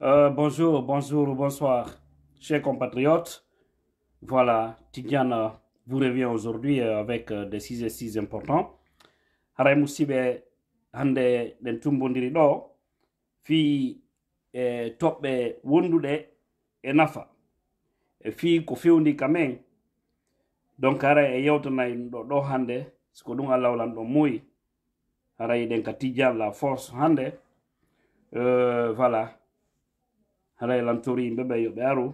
Euh, bonjour, bonjour bonsoir, chers compatriotes. Voilà, Tidiane vous revient aujourd'hui euh, avec euh, des six et six importants. Haray musiɓe hande den tumbodiri Tope, fii Enafa. toɓɓe wonduɗe e nafa e fi ko fewndi donc ara e yewtanayi hande Skodunga ɗum allahwlan ɗon muuyi haray e tidiane la force hande euh, voilà halayelan tori yimɓe ɓe yoɓe aru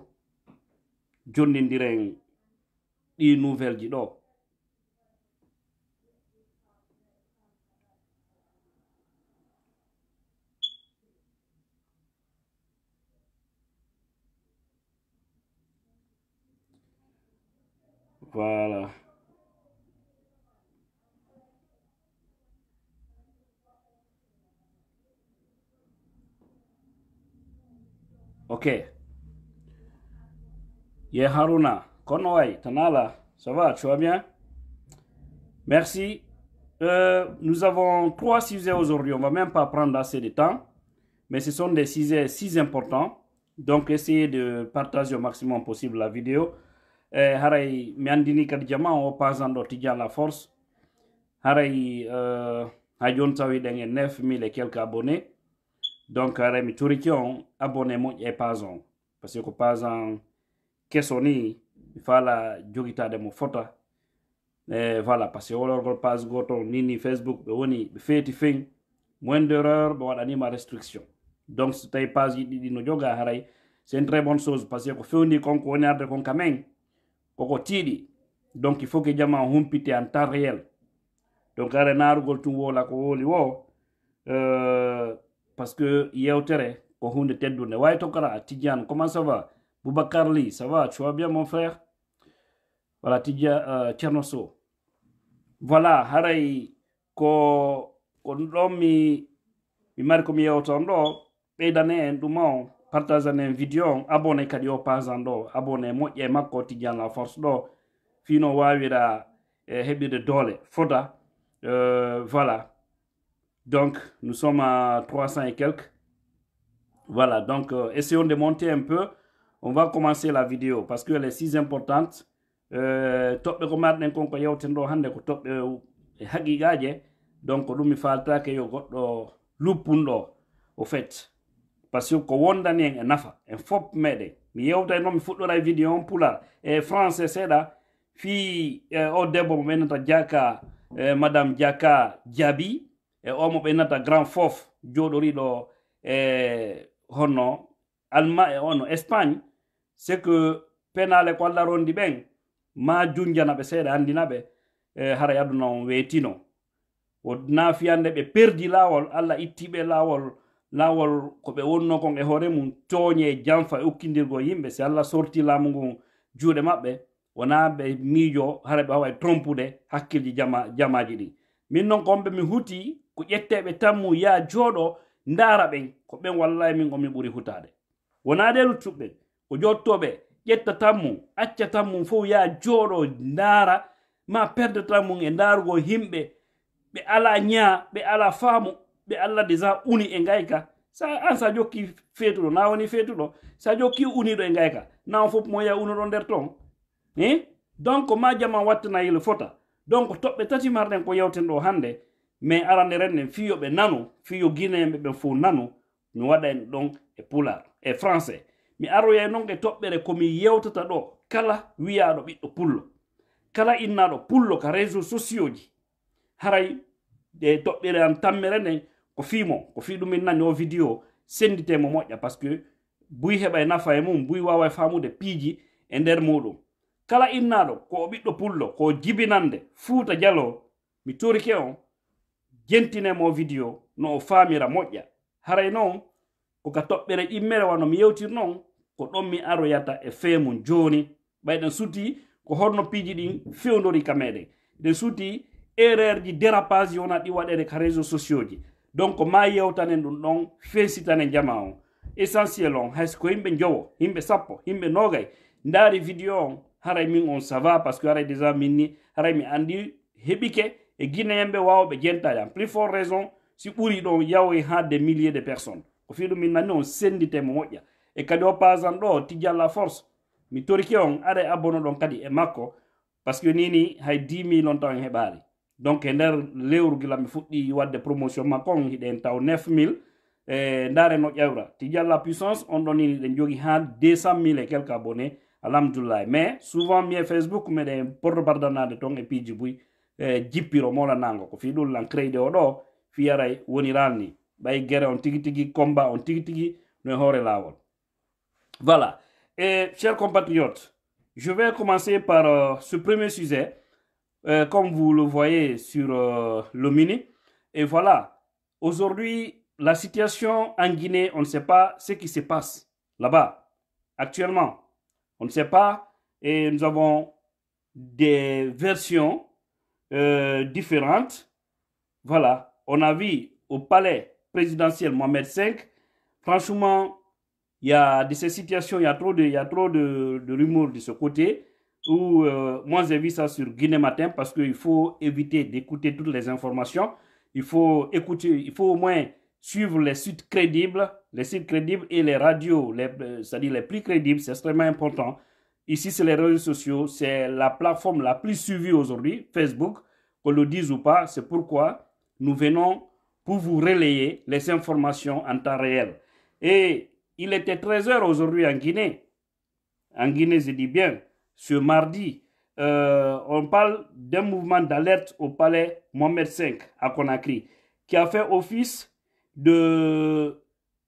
jondidiren ɗi nouvelle ji do voilà Ok. Yé Haruna, Konoy, Tanala, ça va, tu vas bien Merci. Euh, nous avons trois sujets aujourd'hui. On ne va même pas prendre assez de temps, mais ce sont des sujets si importants. Donc, essayez de partager au maximum possible la vidéo. Euh, Haray, Miandini Kadjama, on passe en d'Otidia la force. Haray, euh, Hajon Sawi Dengen 9000 et quelques abonnés donc aremi turiki abonnez abonné et e page on par ce que page en keso ni fala jogitade mo fota e voilà par ce que wolorgol page goto ni facebook ɓe woni ɓe feeti feŋ moins d' erreur ɓe waɗanima restriction donc so tawi page ji no joga haray c'est une très bonne chose Parce ce que ko fewni konko woni arde kon kamen koko tiiɗi donc il faut que jama humpite en temps réel donc are naarugol tum wola ko woli wo euh, parce que yewtere ko hunde teddude way tokkata tidiane comment ça va boubacar li ça va tu vas bien mon frère voilà tidia uh, so voilà haray ko ko il mi mi mari be dane en ɗuma Partagez en vidéo abonnez abonné kadi o pasan ɗo abonné la force do fino wawira e dole foda euh, voilà donc, nous sommes à 300 et quelques. Voilà, donc euh, essayons de monter un peu. On va commencer la vidéo parce qu'elle est si importante. Euh, top de marɗen un ko yewten ɗo hande, top de haqiqaje donc yo au fait Parce que ko monde en enfa, nafa en fof meɗen Mais yewtay un mi fuɗɗora la vidéo pour pular Et français Fille, fi euh, o on mo menata jaka madame jaka diaby e omo ɓe nata grand fof joɗoriɗo e honno alma e ono espagne c'est que penale ko allah rondi ɓen ma junjana ɓe seeɗa handina ɓe haray aduna on weetino o naafiyande ɓe perdi laawol allah ittiɓe laawol laawol ko ɓe wonno kon e hoore mum tooñe e janfa e ukkidirgo yimɓe si allah sorti laamu ngun juuɗe maɓɓe wona ɓe miijo hara ɓe hawa e trompude hakkilji jama jamaji ɗi min noon ko onɓe mi huti ko ƴetteɓe tammu ya joɗo ndara ɓen ko ɓen wallahi min komi ɓuri hutade wona de luttuɓɓe o jottoɓe ƴetta tammu acca tammu fo ya joɗo ndara ma perde tammu e ndarugo himɓe ɓe ala ña ɓe ala faamu ɓe allah déjà uni e gayka sa an sa jokki fetuɗo na woni fetuɗo sa jokki uniɗo e gayka nawo fof moya unoɗo nder ton e donc ma jaman wattana yilo fota donc toɓɓe tati marɗen ko yewten ɗo hande mais arande ren nen fiyoɓe nano fiyo guinéyeɓe ɓen fo nano mi waɗan ɗon e pular e français mi aroyay non e toɓɓere komi yewtata ɗo kala wiyaɗo ɓiɗɗo pullo kala innaɗo pullo ka réseau sociau ji haray e toɓɓere an tammere nden ko fimo ko fi ɗumin nani o vidéo senditemo moƴƴa par ce que buy heɓa e nafa e mum buy wawa e famude piiji e nder muɗum kala innaɗo ko o ɓiɗɗo pullo ko jibinande fuuta dialo mi torike on jentinemo video no o faamira moƴƴa haray noon ko ga toɓɓere immere wano mi yewtir noon ko ɗon mi aroyata e feemum joni ɓayɗen suti ko holno piiji ɗin fewdori ka meɗen ɗen suti erreur ji dérapage yona ɗi waɗere ka réseau sociaux ji donc ma yewtanen ɗum ɗon feesitane jama on essentiel on haysko yimɓe jowo yimɓe sappo yimɓe nogay ndaari video on haray min on sava parce que haray déjà min ni haray mi andi heɓike e guinéenɓe wawɓe jentade en plus fort raison si ɓuri ɗon yawoy ha des milliers de personnes ko fi ɗum min nanni on senditemo moƴƴa e kadi o pasan ti la force mi torki on ara e abbono kadi e makko parce que nini hay 10 000 on tan e heɓali donc e der lewru gila mi fuɗɗi wadde promotion makko on hiɗen taw 9 000 e ndare no ti la puissance on ɗon nini ɗen jogi ha 200 mille e quelque abonné alhamdoulillahi mais souvent mi e facebook meɗen porto bardanade ton e piiji boyi eh, voilà et eh, chers compatriotes je vais commencer par euh, ce premier sujet euh, comme vous le voyez sur euh, le mini et voilà aujourd'hui la situation en Guinée on ne sait pas ce qui se passe là-bas actuellement on ne sait pas et nous avons des versions euh, différentes. Voilà, on a vu au palais présidentiel Mohamed V, franchement, il y a de ces situations, il y a trop de, il y a trop de, de rumeurs de ce côté. Où, euh, moi, j'ai vu ça sur Guinée Matin parce qu'il faut éviter d'écouter toutes les informations. Il faut écouter, il faut au moins suivre les sites crédibles, les sites crédibles et les radios, les, euh, c'est-à-dire les plus crédibles, c'est extrêmement important. Ici, c'est les réseaux sociaux, c'est la plateforme la plus suivie aujourd'hui, Facebook, qu'on le dise ou pas, c'est pourquoi nous venons pour vous relayer les informations en temps réel. Et il était 13h aujourd'hui en Guinée. En Guinée, je dis bien, ce mardi, euh, on parle d'un mouvement d'alerte au palais Mohamed V à Conakry, qui a fait office de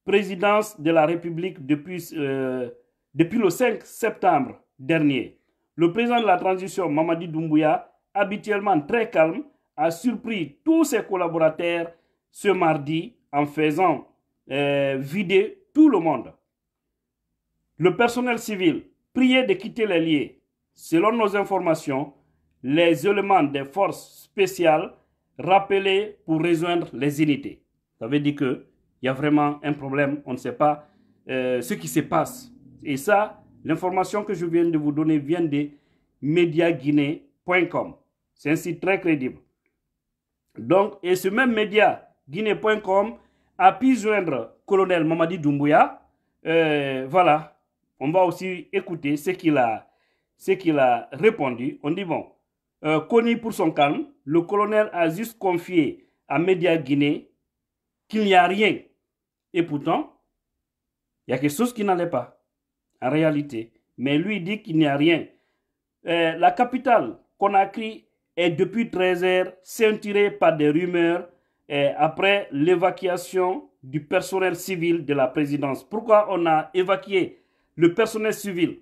présidence de la République depuis, euh, depuis le 5 septembre dernier. Le président de la transition, Mamadi Doumbouya, habituellement très calme, a surpris tous ses collaborateurs ce mardi en faisant euh, vider tout le monde. Le personnel civil prié de quitter les lieux. Selon nos informations, les éléments des forces spéciales rappelés pour rejoindre les unités. Ça veut dire qu'il y a vraiment un problème, on ne sait pas euh, ce qui se passe. Et ça, L'information que je viens de vous donner vient de mediaguinée.com. C'est un site très crédible. Donc, et ce même guinée.com a pu joindre colonel Mamadi Doumbouya. Euh, voilà, on va aussi écouter ce qu'il a, qu'il a répondu. On dit bon, euh, connu pour son calme, le colonel a juste confié à Média qu'il n'y a rien. Et pourtant, il y a quelque chose qui n'allait pas en réalité. Mais lui dit qu'il n'y a rien. Euh, la capitale, Conakry, est depuis 13 heures ceinturée par des rumeurs euh, après l'évacuation du personnel civil de la présidence. Pourquoi on a évacué le personnel civil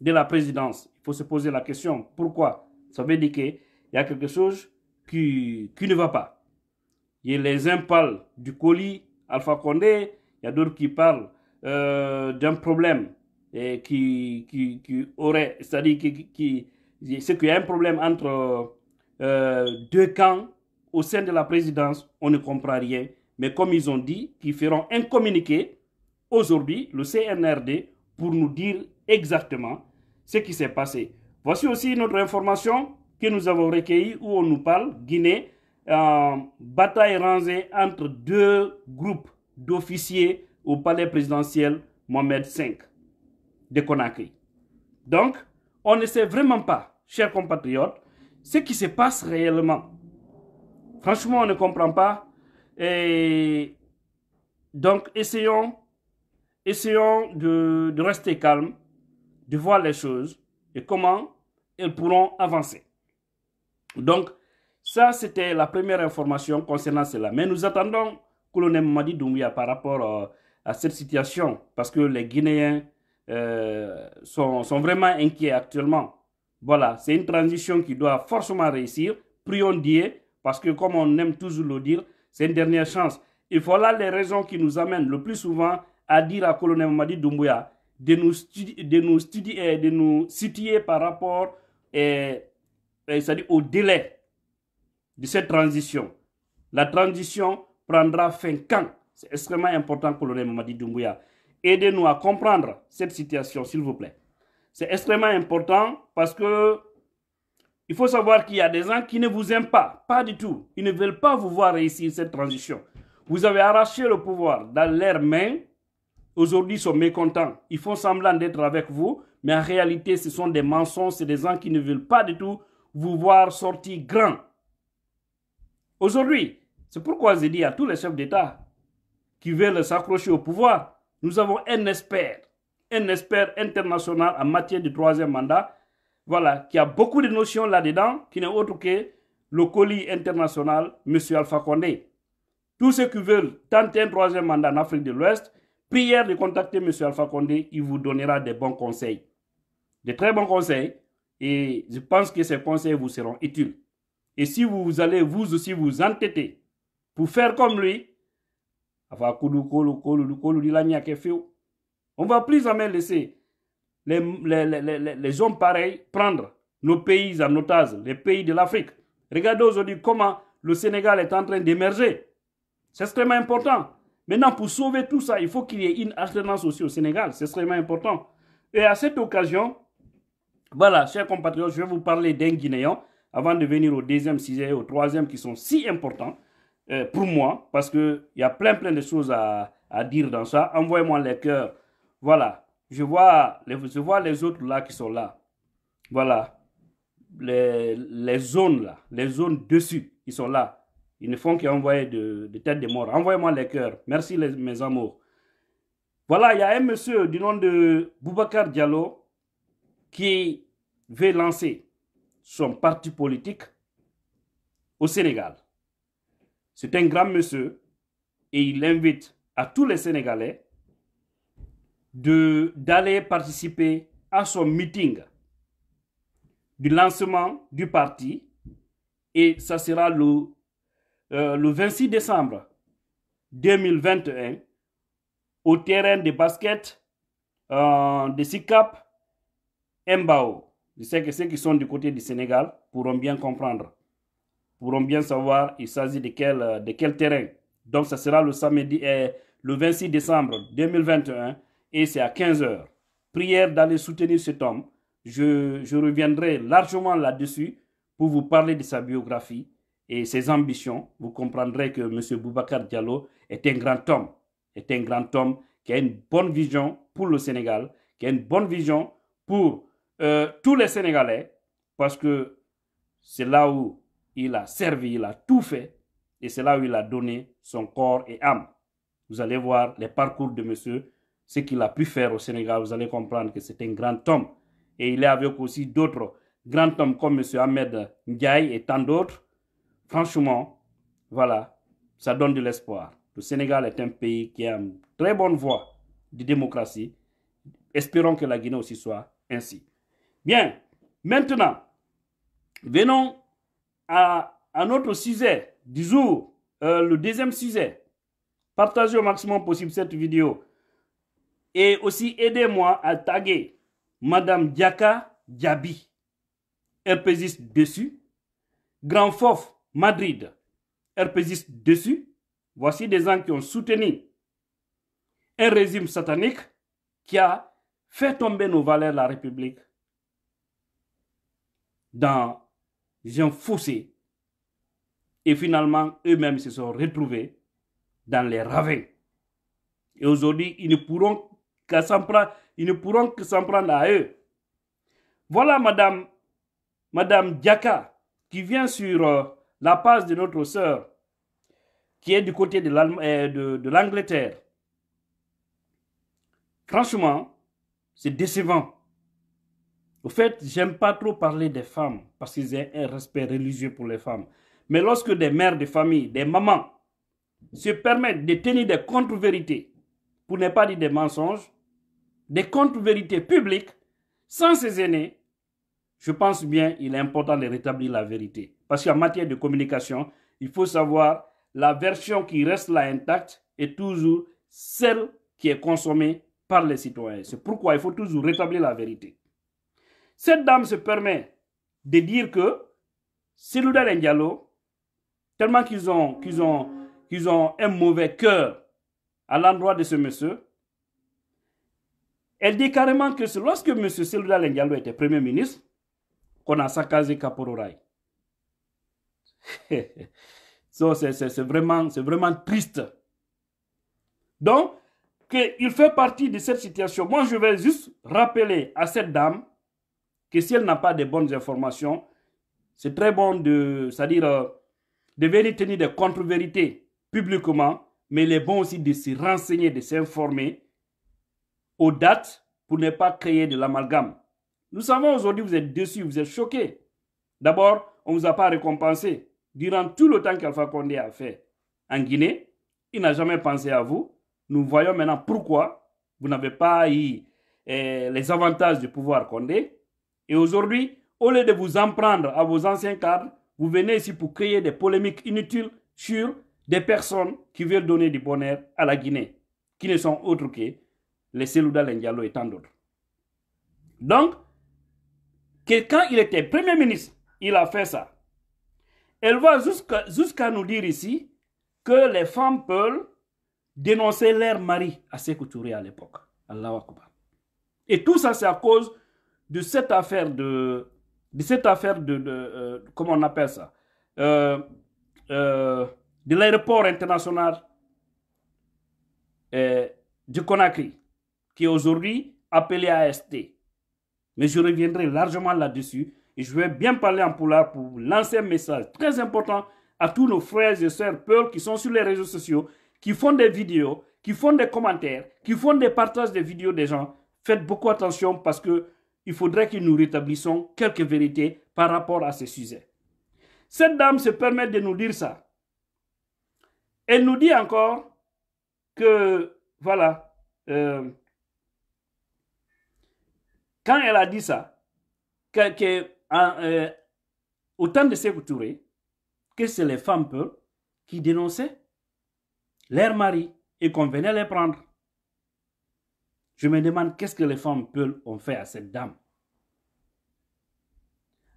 de la présidence Il faut se poser la question. Pourquoi Ça veut dire qu'il y a quelque chose qui, qui ne va pas. a les uns parlent du colis Alpha Condé, il y a d'autres qui parlent euh, d'un problème qui, aurait, c'est-à-dire qui, qu'il y a un problème entre euh, deux camps au sein de la présidence, on ne comprend rien. Mais comme ils ont dit, qu'ils feront un communiqué aujourd'hui, le CNRD, pour nous dire exactement ce qui s'est passé. Voici aussi notre information que nous avons recueillie où on nous parle, Guinée, bataille rangée entre deux groupes d'officiers au palais présidentiel Mohamed V de Conakry. Donc, on ne sait vraiment pas, chers compatriotes, ce qui se passe réellement. Franchement, on ne comprend pas. Et donc, essayons, essayons de, rester calme, de voir les choses et comment elles pourront avancer. Donc, ça, c'était la première information concernant cela. Mais nous attendons Colonel Mamadi Doumbia par rapport euh, à cette situation parce que les Guinéens euh, sont, vraiment inquiets actuellement. Voilà, c'est une transition qui doit forcément réussir, prions Dieu, parce que comme on aime toujours le dire, c'est une dernière chance. Et voilà les raisons qui nous amènent le plus souvent à dire à colonel Mamadi Doumbouya de nous, de, nous euh, de nous situer par rapport et, euh, au délai de cette transition. La transition prendra fin quand C'est extrêmement important, colonel Mamadi Doumbouya. Aidez-nous à comprendre cette situation, s'il vous plaît. C'est extrêmement important parce que il faut savoir qu'il y a des gens qui ne vous aiment pas, pas du tout. Ils ne veulent pas vous voir réussir cette transition. Vous avez arraché le pouvoir dans leurs mains. Aujourd'hui, ils sont mécontents. Ils font semblant d'être avec vous, mais en réalité, ce sont des mensonges. C'est des gens qui ne veulent pas du tout vous voir sortir grand. Aujourd'hui, c'est pourquoi j'ai dit à tous les chefs d'État qui veulent s'accrocher au pouvoir, nous avons un expert, un expert international en matière du troisième mandat, voilà, qui a beaucoup de notions là-dedans, qui n'est autre que le colis international, M. Alpha Condé. Tous ceux qui veulent tenter un troisième mandat en Afrique de l'Ouest, prière de contacter M. Alpha Condé, il vous donnera des bons conseils. Des très bons conseils, et je pense que ces conseils vous seront utiles. Et si vous allez vous aussi vous entêter pour faire comme lui, on va plus jamais laisser les, hommes pareils prendre nos pays en otage, les pays de l'Afrique. Regardez aujourd'hui comment le Sénégal est en train d'émerger. C'est extrêmement important. Maintenant, pour sauver tout ça, il faut qu'il y ait une alternance aussi au Sénégal. C'est extrêmement important. Et à cette occasion, voilà, chers compatriotes, je vais vous parler d'un Guinéen avant de venir au deuxième sixième, et au troisième qui sont si importants. Euh, pour moi, parce qu'il y a plein, plein de choses à, dire dans ça. Envoyez-moi les cœurs. Voilà. Je vois, les, les autres là qui sont là. Voilà. Les, zones là, les zones dessus, ils sont là. Ils ne font qu'envoyer de, de têtes de mort. Envoyez-moi les cœurs. Merci mes amours. Voilà, il y a un monsieur du nom de Boubacar Diallo qui veut lancer son parti politique au Sénégal. C'est un grand monsieur et il invite à tous les Sénégalais d'aller participer à son meeting du lancement du parti et ça sera le, 26 euh, décembre 2021 au terrain de basket euh, de SICAP Mbao. Je sais que ceux qui sont du côté du Sénégal pourront bien comprendre pourront bien savoir il s'agit de quel, euh, de quel terrain. Donc, ça sera le samedi, euh, le 26 décembre 2021 et c'est à 15h. Prière d'aller soutenir cet homme. Je, je reviendrai largement là-dessus pour vous parler de sa biographie et ses ambitions. Vous comprendrez que M. Boubacar Diallo est un grand homme, est un grand homme qui a une bonne vision pour le Sénégal, qui a une bonne vision pour euh, tous les Sénégalais, parce que c'est là où il a servi, il a tout fait, et c'est là où il a donné son corps et âme. Vous allez voir les parcours de monsieur, ce qu'il a pu faire au Sénégal, vous allez comprendre que c'est un grand homme. Et il est avec aussi d'autres grands hommes comme monsieur Ahmed Ndiaye et tant d'autres. Franchement, voilà, ça donne de l'espoir. Le Sénégal est un pays qui a une très bonne voie de démocratie. Espérons que la Guinée aussi soit ainsi. Bien, maintenant, venons à, notre sujet du euh, le deuxième sujet. Partagez au maximum possible cette vidéo. Et aussi, aidez-moi à taguer Madame Diaka Diaby, RPGiste dessus. Grand Fof Madrid, RPGiste dessus. Voici des gens qui ont soutenu un régime satanique qui a fait tomber nos valeurs, la République, dans ils ont faussé Et finalement, eux-mêmes se sont retrouvés dans les ravins. Et aujourd'hui, ils ne pourront que s'en prendre à eux. Voilà Madame, Madame Diaka qui vient sur euh, la page de notre sœur qui est du côté de euh, l'Angleterre. Franchement, c'est décevant. Au fait, j'aime pas trop parler des femmes parce qu'ils ont un respect religieux pour les femmes. Mais lorsque des mères de famille, des mamans, se permettent de tenir des contre-vérités, pour ne pas dire des mensonges, des contre-vérités publiques, sans ces aînés, je pense bien qu'il est important de rétablir la vérité. Parce qu'en matière de communication, il faut savoir la version qui reste là intacte est toujours celle qui est consommée par les citoyens. C'est pourquoi il faut toujours rétablir la vérité. Cette dame se permet de dire que Selouda et tellement qu'ils ont, qu'ils ont, ont un mauvais cœur à l'endroit de ce monsieur, elle dit carrément que lorsque M. Selouda Lengialo était Premier ministre, qu'on a saccagé Kapororaï. c'est vraiment, vraiment triste. Donc, qu'il fait partie de cette situation. Moi, je vais juste rappeler à cette dame que si elle n'a pas de bonnes informations, c'est très bon de, c'est-à-dire, euh, de venir tenir des contre-vérités publiquement, mais il est bon aussi de se renseigner, de s'informer aux dates pour ne pas créer de l'amalgame. Nous savons aujourd'hui, vous êtes déçus, vous êtes choqués. D'abord, on ne vous a pas récompensé. Durant tout le temps qu'Alpha Condé a fait en Guinée, il n'a jamais pensé à vous. Nous voyons maintenant pourquoi vous n'avez pas eu eh, les avantages du pouvoir Condé. Et aujourd'hui, au lieu de vous en prendre à vos anciens cadres, vous venez ici pour créer des polémiques inutiles sur des personnes qui veulent donner du bonheur à la Guinée, qui ne sont autres que les Selouda Lendialo et tant d'autres. Donc, quand il était Premier ministre, il a fait ça. Elle va jusqu'à nous dire ici que les femmes peuvent dénoncer leur mari à Sekou à l'époque. Allahu Akbar. Et tout ça, c'est à cause de cette affaire de, de cette affaire de, euh, comment on appelle ça, euh, euh, de l'aéroport international Du Conakry, qui est aujourd'hui appelé AST. Mais je reviendrai largement là-dessus et je vais bien parler en polar pour lancer un message très important à tous nos frères et sœurs peurs qui sont sur les réseaux sociaux, qui font des vidéos, qui font des commentaires, qui font des partages de vidéos des gens. Faites beaucoup attention parce que il faudrait que nous rétablissions quelques vérités par rapport à ce sujet. Cette dame se permet de nous dire ça. Elle nous dit encore que, voilà, euh, quand elle a dit ça, que, euh, temps de se que c'est les femmes peu qui dénonçaient leur mari et qu'on venait les prendre. Je me demande qu'est-ce que les femmes peuvent ont fait à cette dame.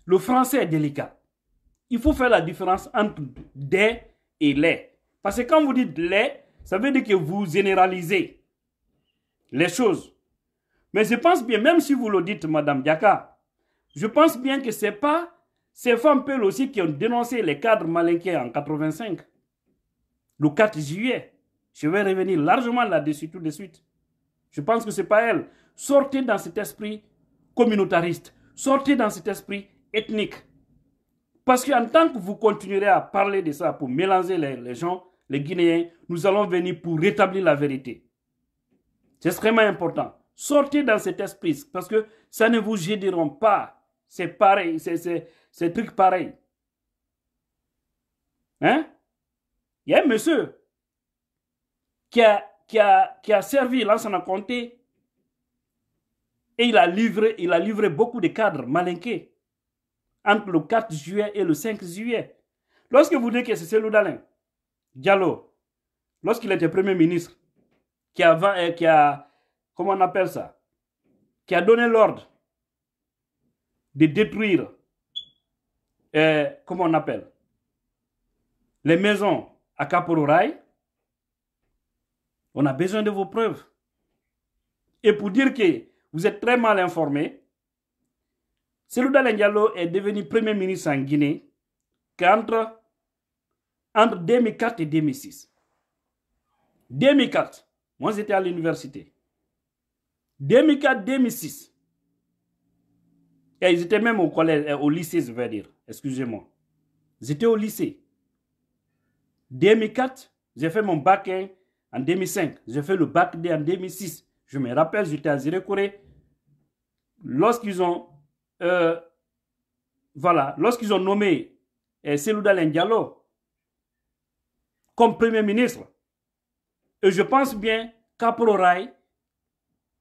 Le français est délicat. Il faut faire la différence entre des et les. Parce que quand vous dites les, ça veut dire que vous généralisez les choses. Mais je pense bien, même si vous le dites, Madame Diaka, je pense bien que c'est pas ces femmes peules aussi qui ont dénoncé les cadres malinqués en 85, le 4 juillet. Je vais revenir largement là-dessus tout de suite. Je pense que ce n'est pas elle. Sortez dans cet esprit communautariste. Sortez dans cet esprit ethnique. Parce qu'en tant que vous continuerez à parler de ça pour mélanger les, gens, les Guinéens, nous allons venir pour rétablir la vérité. C'est extrêmement important. Sortez dans cet esprit parce que ça ne vous gêneront pas. C'est pareil, c'est truc pareil. Hein? Il y a un monsieur qui a qui a, qui a servi l'ancien Comté et il a, livré, il a livré beaucoup de cadres malinqués entre le 4 juillet et le 5 juillet. Lorsque vous dites que c'est celui d'Alain Diallo, lorsqu'il était Premier ministre, qui a, euh, qui a, comment on appelle ça, qui a donné l'ordre de détruire, euh, on appelle, les maisons à Caporal on a besoin de vos preuves. Et pour dire que vous êtes très mal informé, Selouda Diallo est devenu Premier ministre en Guinée qu'entre entre 2004 et 2006. 2004, moi j'étais à l'université. 2004-2006. Et j'étais même au collège, euh, au lycée, je veux dire. Excusez-moi. J'étais au lycée. 2004, j'ai fait mon bac en 2005. J'ai fait le bac D en 2006. Je me rappelle, j'étais à ziré Lorsqu'ils ont, euh, voilà, lorsqu'ils ont nommé euh, Selouda comme premier ministre, et je pense bien rai.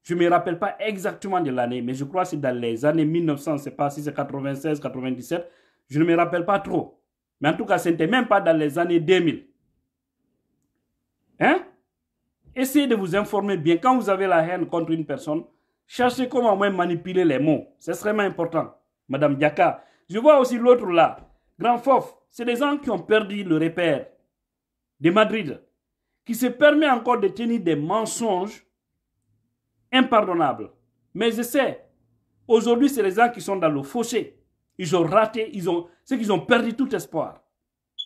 je ne me rappelle pas exactement de l'année, mais je crois que c'est dans les années 1900, c'est pas si c'est 96, 97, je ne me rappelle pas trop. Mais en tout cas, ce n'était même pas dans les années 2000. Hein? Essayez de vous informer bien. Quand vous avez la haine contre une personne, cherchez comment manipuler les mots. C'est extrêmement important. Madame Diaka, je vois aussi l'autre là, Grand Fof. C'est des gens qui ont perdu le repère de Madrid, qui se permet encore de tenir des mensonges impardonnables. Mais je sais, aujourd'hui, c'est les gens qui sont dans le fossé. Ils ont raté, ils ont, c'est qu'ils ont perdu tout espoir.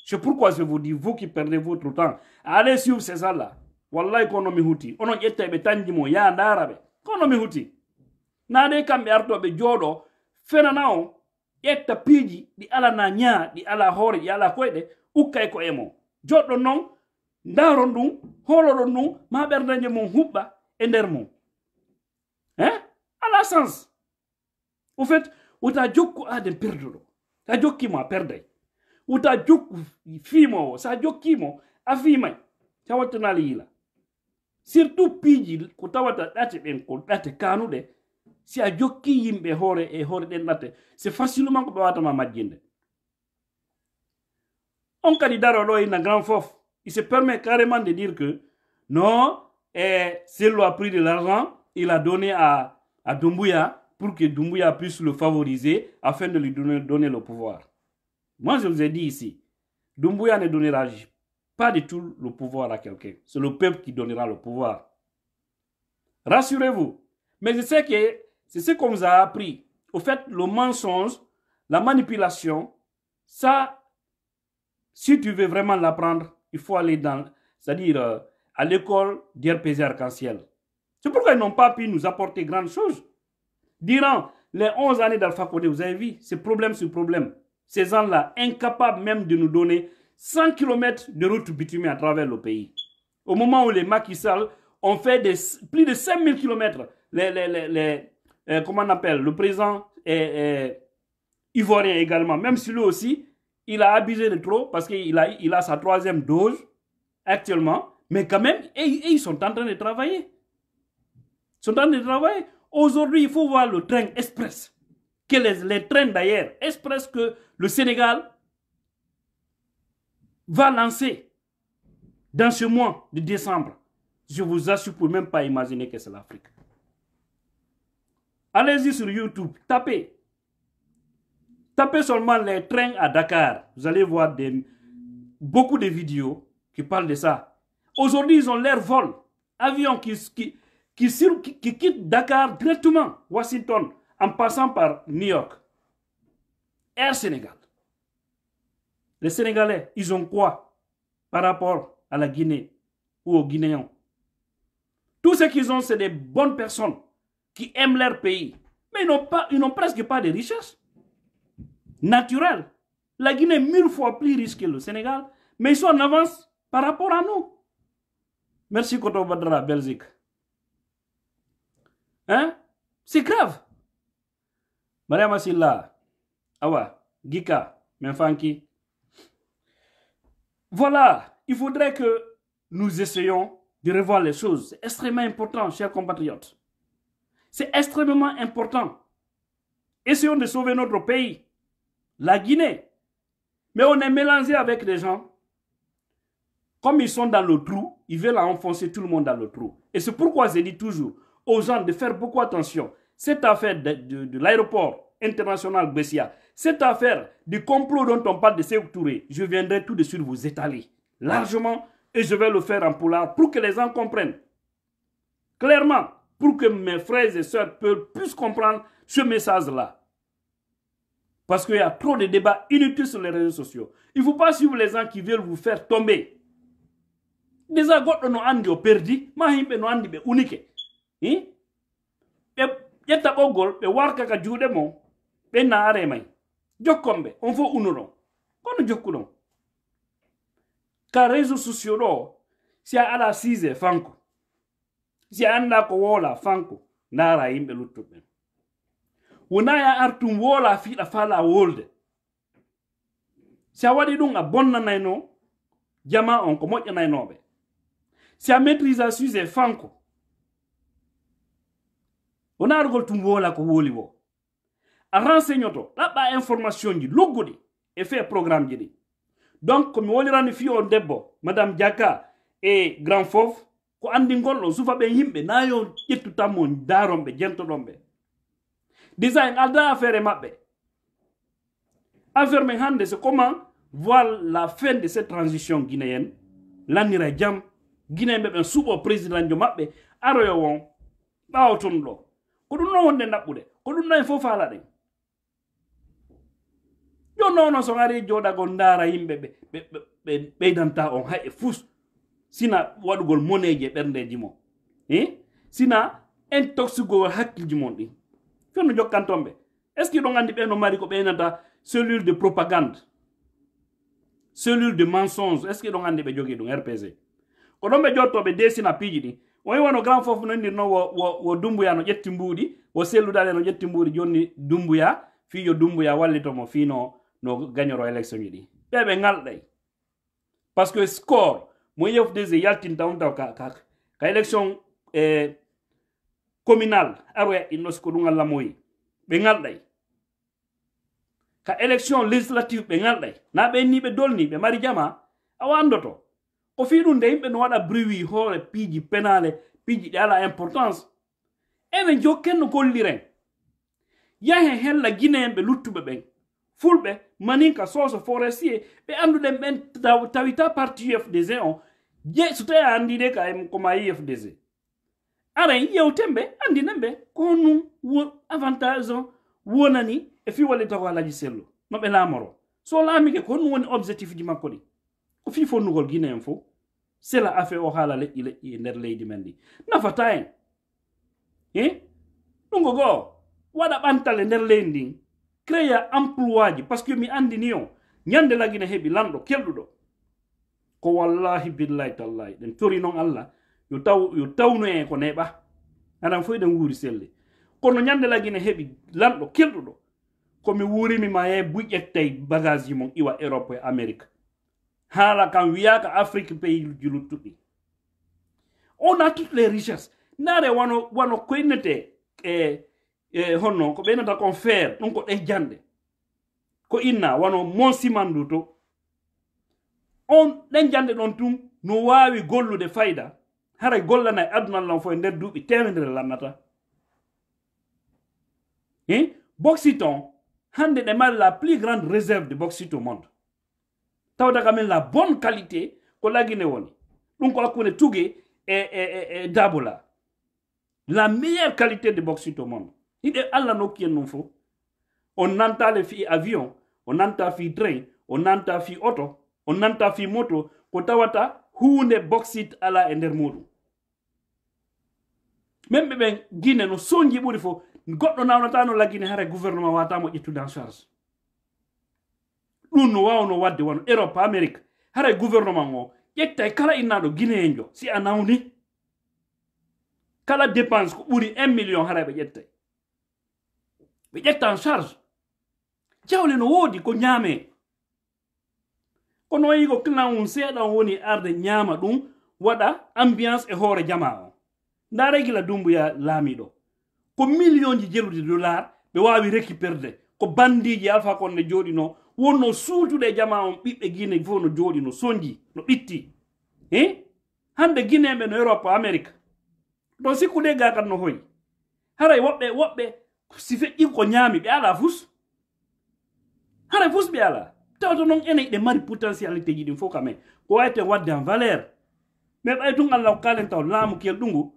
C'est pourquoi je vous dis, vous qui perdez votre temps, allez suivre ces gens-là. wallahi kono mi huti onon ƴettay ɓe tanji mo yaa ndaara ɓe kono mi huti naa de kamɓe artoɓe jooɗo fenana o ƴetta piiji ɗi alana ñaa ɗi ala hoore ɗi ala koyɗe ukkay ko e mo joɗɗon noon ndaaron ɗum hooloɗon ɗum ma ɓerdaje mum huɓɓa e nder mum e ala sens au fait wota jokku aaden perduɗo sa jokkimo a perday wota jokku fiimowo sa jokkimo a fiimay sa wattanali yila surtout piiji ko tawata ɗate ben ko ɗate kanuɗe si a jokki yimbe hore e hore den ɗate c'est facilement ko bawata ma majjinde on kadi daro ɗo ina grand fof il se permet carrément de dire que non eh, Sello a pris de l'argent il a donné à, à Dumbuya pour que Dumbuya puisse le favoriser afin de lui donner, donner le pouvoir moi je vous ai dit ici Dumbuya ne donnera pas du tout le pouvoir à quelqu'un. C'est le peuple qui donnera le pouvoir. Rassurez-vous. Mais je sais que c'est ce qu'on vous a appris. Au fait, le mensonge, la manipulation, ça, si tu veux vraiment l'apprendre, il faut aller dans, c'est-à-dire euh, à l'école d'RPZ Arc-en-Ciel. C'est pourquoi ils n'ont pas pu nous apporter grand chose. Durant les 11 années d'Alpha Condé, vous avez vu, c'est problème sur problème. Ces gens-là, incapables même de nous donner 100 km de route bitumée à travers le pays. Au moment où les Macky Sall ont fait des, plus de 5000 km, les, les, les, euh, comment on appelle, le présent est, ivoirien également, même celui lui aussi, il a abusé de trop parce qu'il a, il a sa troisième dose actuellement, mais quand même, et, ils sont en train de travailler. Ils sont en train de travailler. Aujourd'hui, il faut voir le train express. Que les, les trains d'ailleurs express que le Sénégal va lancer dans ce mois de décembre, je vous assure pour même pas imaginer que c'est l'Afrique. Allez-y sur YouTube, tapez. Tapez seulement les trains à Dakar. Vous allez voir beaucoup de vidéos qui parlent de ça. Aujourd'hui, ils ont leur vol. Avion qui, qui, quitte Dakar directement, Washington, en passant par New York. Air Sénégal. Les Sénégalais, ils ont quoi par rapport à la Guinée ou aux Guinéens Tout ce qu'ils ont, c'est des bonnes personnes qui aiment leur pays. Mais ils n'ont presque pas de richesses naturelles. La Guinée est mille fois plus riche que le Sénégal, mais ils sont en avance par rapport à nous. Merci Koto Badra, Belgique. Hein? C'est grave. Maria Masilla, Awa, Gika, Menfanki, voilà, il faudrait que nous essayons de revoir les choses. C'est extrêmement important, chers compatriotes. C'est extrêmement important. Essayons de sauver notre pays, la Guinée. Mais on est mélangé avec des gens. Comme ils sont dans le trou, ils veulent enfoncer tout le monde dans le trou. Et c'est pourquoi je dis toujours aux gens de faire beaucoup attention. Cette affaire de, de l'aéroport, international Bessia. Cette affaire du complot dont on parle de Sekou je viendrai tout de suite vous étaler largement et je vais le faire en polar pour que les gens comprennent. Clairement, pour que mes frères et sœurs puissent comprendre ce message-là. Parce qu'il y a trop de débats inutiles sur les réseaux sociaux. Il ne faut pas suivre les gens qui veulent vous faire tomber. Déjà, goɗɗo no andi o perdi ma no andi hein? mon ɓe naare may jokkonɓe on fof unuɗon kono jokkuɗon ka réseau sociau ɗo si a ala sise fanko si a anda ko wola fanko ndaara yimɓe luttuɓeɓen wonaa ya artum wola fiɗa fala wolde si a waɗi ɗum a bonnanayno jama on ko moƴƴanaynoɓe si a maitrise a sujet fanko wonaa arugol tum wola ko woli wo a renseignoto ba information ji logodi e fait programme ji ɗi donc komi wolirani fi on debbo madame Jaka e grand fof ko andi ngolɗo sufa ɓen himbe nayo ƴettutanmo daronɓe darombe design alda affaire e mabbe. affaire men hannde c'est comment voir la fin de cette transition guinéenne lannira jam guinéen ben soubo président jo maɓɓe aroyo won ba ton ɗo ko ɗum noon wonde naɓɓude ko ɗum noon e fofala de, jonono so ari joɗagol ndara yimɓe ɓe ɓe ɓeydanta on ha e fus sina waɗugol moneje ɓerndeji mon e sina intoxigol hakkilji mon ɗin feno jokkantonɓe est ce que ɗon andi ɓeno mari ko ɓeynata cellule de propagande cellule de mensonge est ce que ɗon andi ɓe jogi ɗum rpg ko ɗon ɓe jottoɓe de sina piiji ɗin o wi wono grand fof nondir non wo wo dumbuya no ƴetti mbuuɗi wo selludade no ƴetti mbuuɗi jonni dumbuya fiyo dumbuya wallitomo fino no gagnoro election yiɗi ɓe ɓe ngalɗay par ce que score mo yefdesi yaltinta on taw ka élection e, communal aroya inno sko ɗum allah moyi ɓe ngalɗay ka élection législative ɓe ngalɗay na ɓe ni ɓe dolni ɓe mari jama awa andoto o fi ɗum nde yimɓe no waɗa bruwi hoore piiji penale piiji ɗi ala importance ene jokkenno golliren yahe hella guinéen ɓe luttuɓe ɓen fulɓe maninka soso forestier ɓe anduɗen ɓen tawita parti ufdg o je so tawi a andide ka e koma ufdg aren yewten ɓe andinen ɓe ko nun avantage on wonani e fi walle tako alaji sello no ɓe laamoro so laamike ko honnum woni objectif ji makko ɗi ko fi fonnugol guine en fo sela afe o haala leƴƴi leƴƴi e nder leydi men ndi nafata en e ɗum ko goo waɗa ɓantal e nder leydi ndin créa emploi ji par ce que mi andi ni on ñande lagina heɓi lanɗo kelɗuɗo ko wallahi billahi tallahi ɗen tori non allah yo taw yo tawno en ko neba aɗan fof eɗen wuri selle kono ñande lagina heɓi lanɗo kelɗuɗo mi wuurimi ma yeey tay bagage ji mon iwa europe e amérique kan wiya ka afrique pays ji on a toutes les richesses naare wano wano koinete eh, e eh, honno ko ɓeynata kon feere ɗum ko ɗe jande ko inna wano on ɗen jande ɗon tun no wawi gollude fayda haray gollanayi on e nder duuɓi temedere lannata e boxiton hande ɗe mari la plus grande réserve de boxite au monde tawda kamen la bonne qualité ko lagine woni Donc, ko tuge e, e, e, e la meilleure qualité de boxite au monde hiɗe allah nokki en non fo on nanta le fi avion o nanta fi drain o nanta fi auto o nanta fi moto ko tawata hunde boxit ala e nder muɗum men ɓe ɓen guine no soñji ɓuri fo goɗɗo nawnatano laggine haara gouvernement watamo ƴettude en charge ɗum no wawno wadde wano europe amérique haara gouvernement o ƴetta e kala innaɗo guinéen jo si a nawni kala dépense ko ɓuri un million haara ɓe ƴettay ɓe ƴettan charge jawle no woodi ko ñaame kono wayi ko kinawum seeɗan woni arde ñaama ɗum waɗa ambiance e hoore jama o nda régla dumbuya laamiɗo ko million ji jelude dollar ɓe wawi récupérde ko bandiji alpha konne jooɗino wonno suutude e jama on ɓiɓɓe guine fof no jooɗi no soñji no ɓitti e hande guineɓe no europe amérique to sikkude gakat no hoyi haray woɓɓe woɓɓe Si fe ikon nyami, be ala fous. Hale fous be ala. Ta ou ton nou ene yi de mari potansiyalite yi din fok ame. Ou a ete wad dan valer. Met a ete ou ala ou kalen ta ou la mou kiel dungou.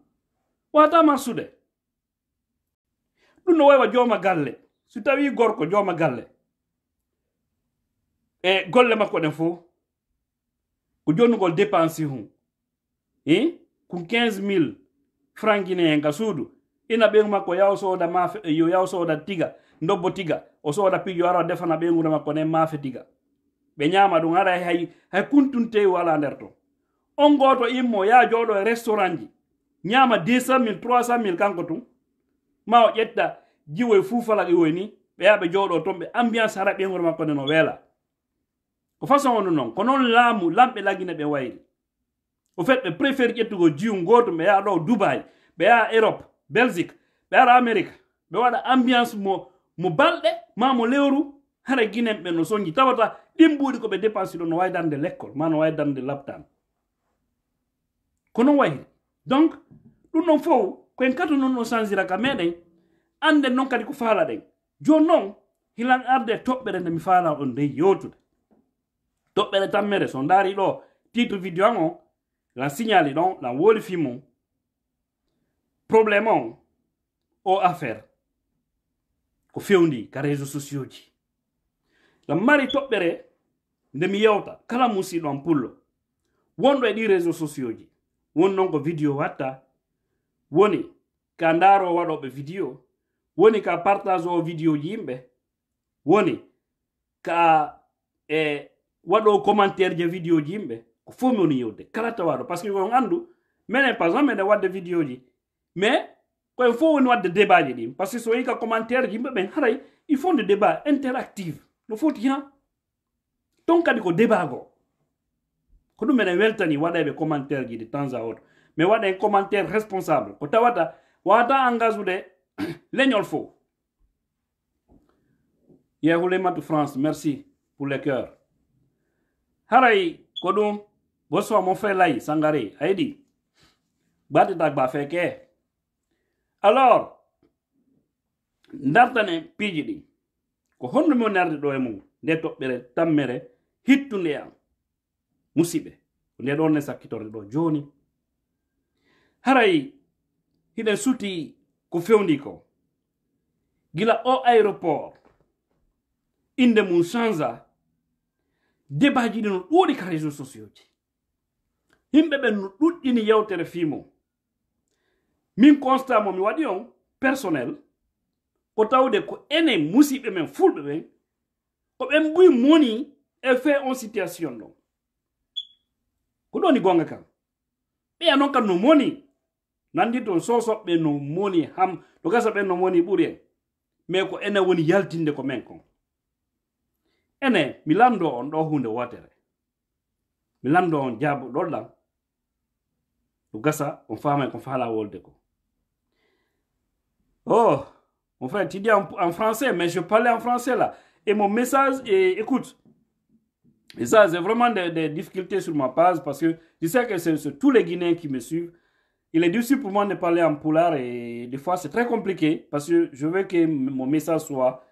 Ou ata man soude. Nou nou wewa jom a gale. Si ta vi wi yi gorko, jom a gale. E, golle mako den fok. Ou joun nou gòl depansifon. E, koun 15 mil frankine yengasoudou. ina ɓeŋu makko yaw sooda maafe yo yaw sooda tiga ndobbo tiga o sooda pijo ara defana ɓeŋure makko ne maafe tiga ɓe ñama ɗum ara hay hay kuntuntewi wala nder to on goto immo ya jooɗo e restaurant ji ñama 10 mille 300 mille kanko tun ma o ƴetta jiwoy e fufalak iwoy e ni ɓe yaɓe jooɗo toon ɓe ambiance hara ɓeŋure makko ne no weela ko façon onu noon ko noon laamu lamɓe lagguine ɓe wayri o fet ɓe préfére ƴettugo jiwu gotum ɓe yaa ɗo dubay ɓe yaa europe belgique ɓe ara amérique ɓe waɗa ambiance mo mo balɗe ma mo lewru hara guinen ɓe no soñi tawata ɗin ɓuuɗi ko ɓe dépense ɗo no wawi darde l' école ma no wawi darde labtan konon wayri donc ɗum noon fof koen kato noon non changiraka meɗen anden noon kadi ko faala ɗen joni noon hilan arde e toɓɓere nde mi faala on dey yewtude toɓɓere tammere so dari ɗo titre vidéo an o lan signali ɗon lan woli fimum probléme on o affaire ko fewndi ka réseau sociaux ji la mari toɓɓere nde mi yewta kala musiɗo am pullo wonɗo e ɗi réseau sociaux ji won noon ko vidéo watta woni ka ndaaro waɗoɓe vidéo woni ka partage o vidéo ji yimɓe woni ka e waɗo commentaire je vidéo ji yimɓe ko fof mi woni yewde kala tawaɗo par ce que on anndu menen par exemple mene wadde vidéo ji mais koye fof woni wadde débat ji ɗin par que soyez wayi commentaire yimɓe ɓen haray ils font des débats interactifs le faut han ton kadi ko débat go ko ɗum enen weltani waɗeɓe commentaire ji de temps à autre mais waɗa un commentaire responsable ko tawata wata hier leñol fof de france merci pour le cœur haray ko ɗum bosowa mo fe lay sangare ayiɗi gbatita dagba feke alors dartane piiji ɗi ko honno mo narde ɗo e mum nde toɓɓere tammere hittunde am musiɓe ko nde ɗon ne sakkitorde ɗo joni haray hiɗen suti ko fewndi ko gila o aéroport inde mum change debaji ɗi no ɗuuɗi ka réseau sociaux ji yimɓe ɓen no ɗuɗɗini yewtere fimum min constat mo mi waɗi on personnel ko tawde ko enen musiɓe men fulɓe ɓen ko ɓen buyi moni e fait on situation ɗon ko ɗoni gonga kam ɓeya noon kam no moni nandi ton sosoɓɓe no moni ham no gasa ɓen no moni ɓuuri en mais ko enen woni yaltinde ko men kon ene mi lando on ɗo hunde watere mi lando on jaabo ɗolɗan no gasa on faamay ko faala wolde ko Oh, mon frère, tu dis en, français, mais je parlais en français là. Et mon message, écoute, et ça, j'ai vraiment des, difficultés sur ma page parce que je sais que c'est tous les Guinéens qui me suivent. Il est difficile pour moi de parler en polar et des fois c'est très compliqué parce que je veux que mon message soit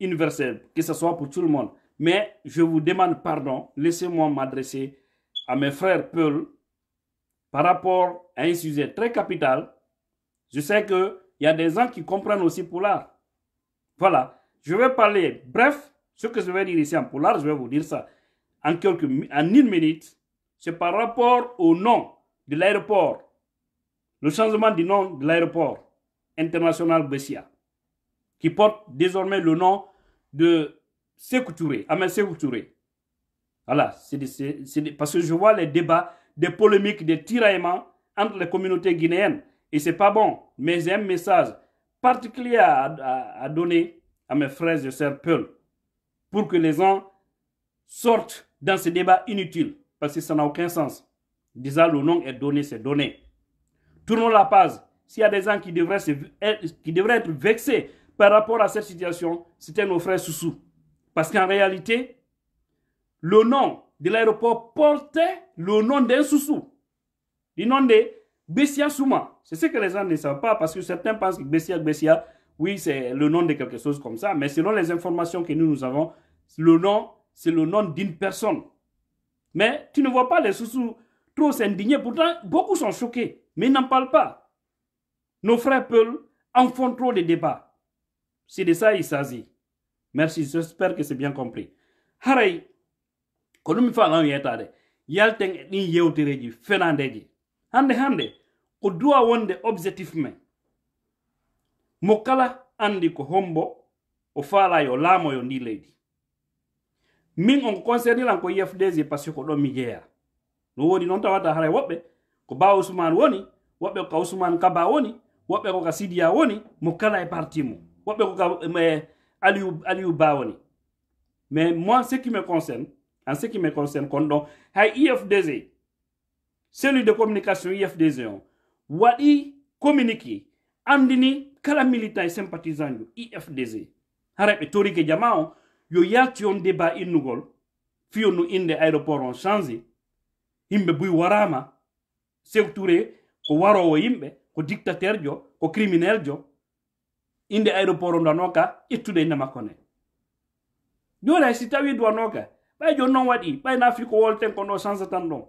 universel, que ce soit pour tout le monde. Mais je vous demande pardon, laissez-moi m'adresser à mes frères Peul par rapport à un sujet très capital. Je sais que il y a des gens qui comprennent aussi Polar. Voilà. Je vais parler. Bref, ce que je vais dire ici en Polar, je vais vous dire ça. En, quelques, en une minute, c'est par rapport au nom de l'aéroport. Le changement du nom de l'aéroport international Bessia, qui porte désormais le nom de Sekou Amen Ahmed Voilà, c'est parce que je vois les débats, des polémiques, des tiraillements entre les communautés guinéennes. Et c'est pas bon. Mais j'ai un message particulier à, donner à mes frères et sœurs Peul pour que les gens sortent dans ce débat inutile parce que ça n'a aucun sens. Déjà, le nom est donné, c'est donné. Tournons la page. S'il y a des gens qui devraient, qui devraient être vexés par rapport à cette situation, c'était nos frères Soussou. Parce qu'en réalité, le nom de l'aéroport portait le nom d'un Soussou. Le nom de Bessia Souma. C'est ce que les gens ne savent pas parce que certains pensent que Bessia, Bessia, oui, c'est le nom de quelque chose comme ça, mais selon les informations que nous, nous avons, le nom, c'est le nom d'une personne. Mais tu ne vois pas les sous trop s'indigner. Pourtant, beaucoup sont choqués, mais ils n'en parlent pas. Nos frères Peul en font trop de débats. C'est de ça qu'il s'agit. Merci, j'espère que c'est bien compris. Haray, il y a des yewtere Hande hande, ko duwa wonde objectif me mo kala andi ko hombo o faala yo laamoyo ndi leydi min on lan ko ifdg par ce ko ɗon mi jeeya no wodi noon tawata haray woɓɓe ko ba usman woni wobbe ko usman kaba woni woɓɓe ko ka sidiya woni mo kala e parti mo wobbe ko aliou aliou ba woni mais moi ce qui me concerne en ce qui me concerne kon do hay ifdg celui de communication ifdg on waɗi communiqué andini kala militant e sympathisant jo ifdg hara ɓe torike jama o yo yalti on deba innugol fiyo no inde aéroport on changé yimɓe buy warama secture ko warowo yimɓe ko dictateur jo ko criminel jo inde aéroport o ndanoka ittude inde makko ne jola si tawi duwanoka ɓay joni noon waɗi ɓay na ko wolten ko no changé tan ɗon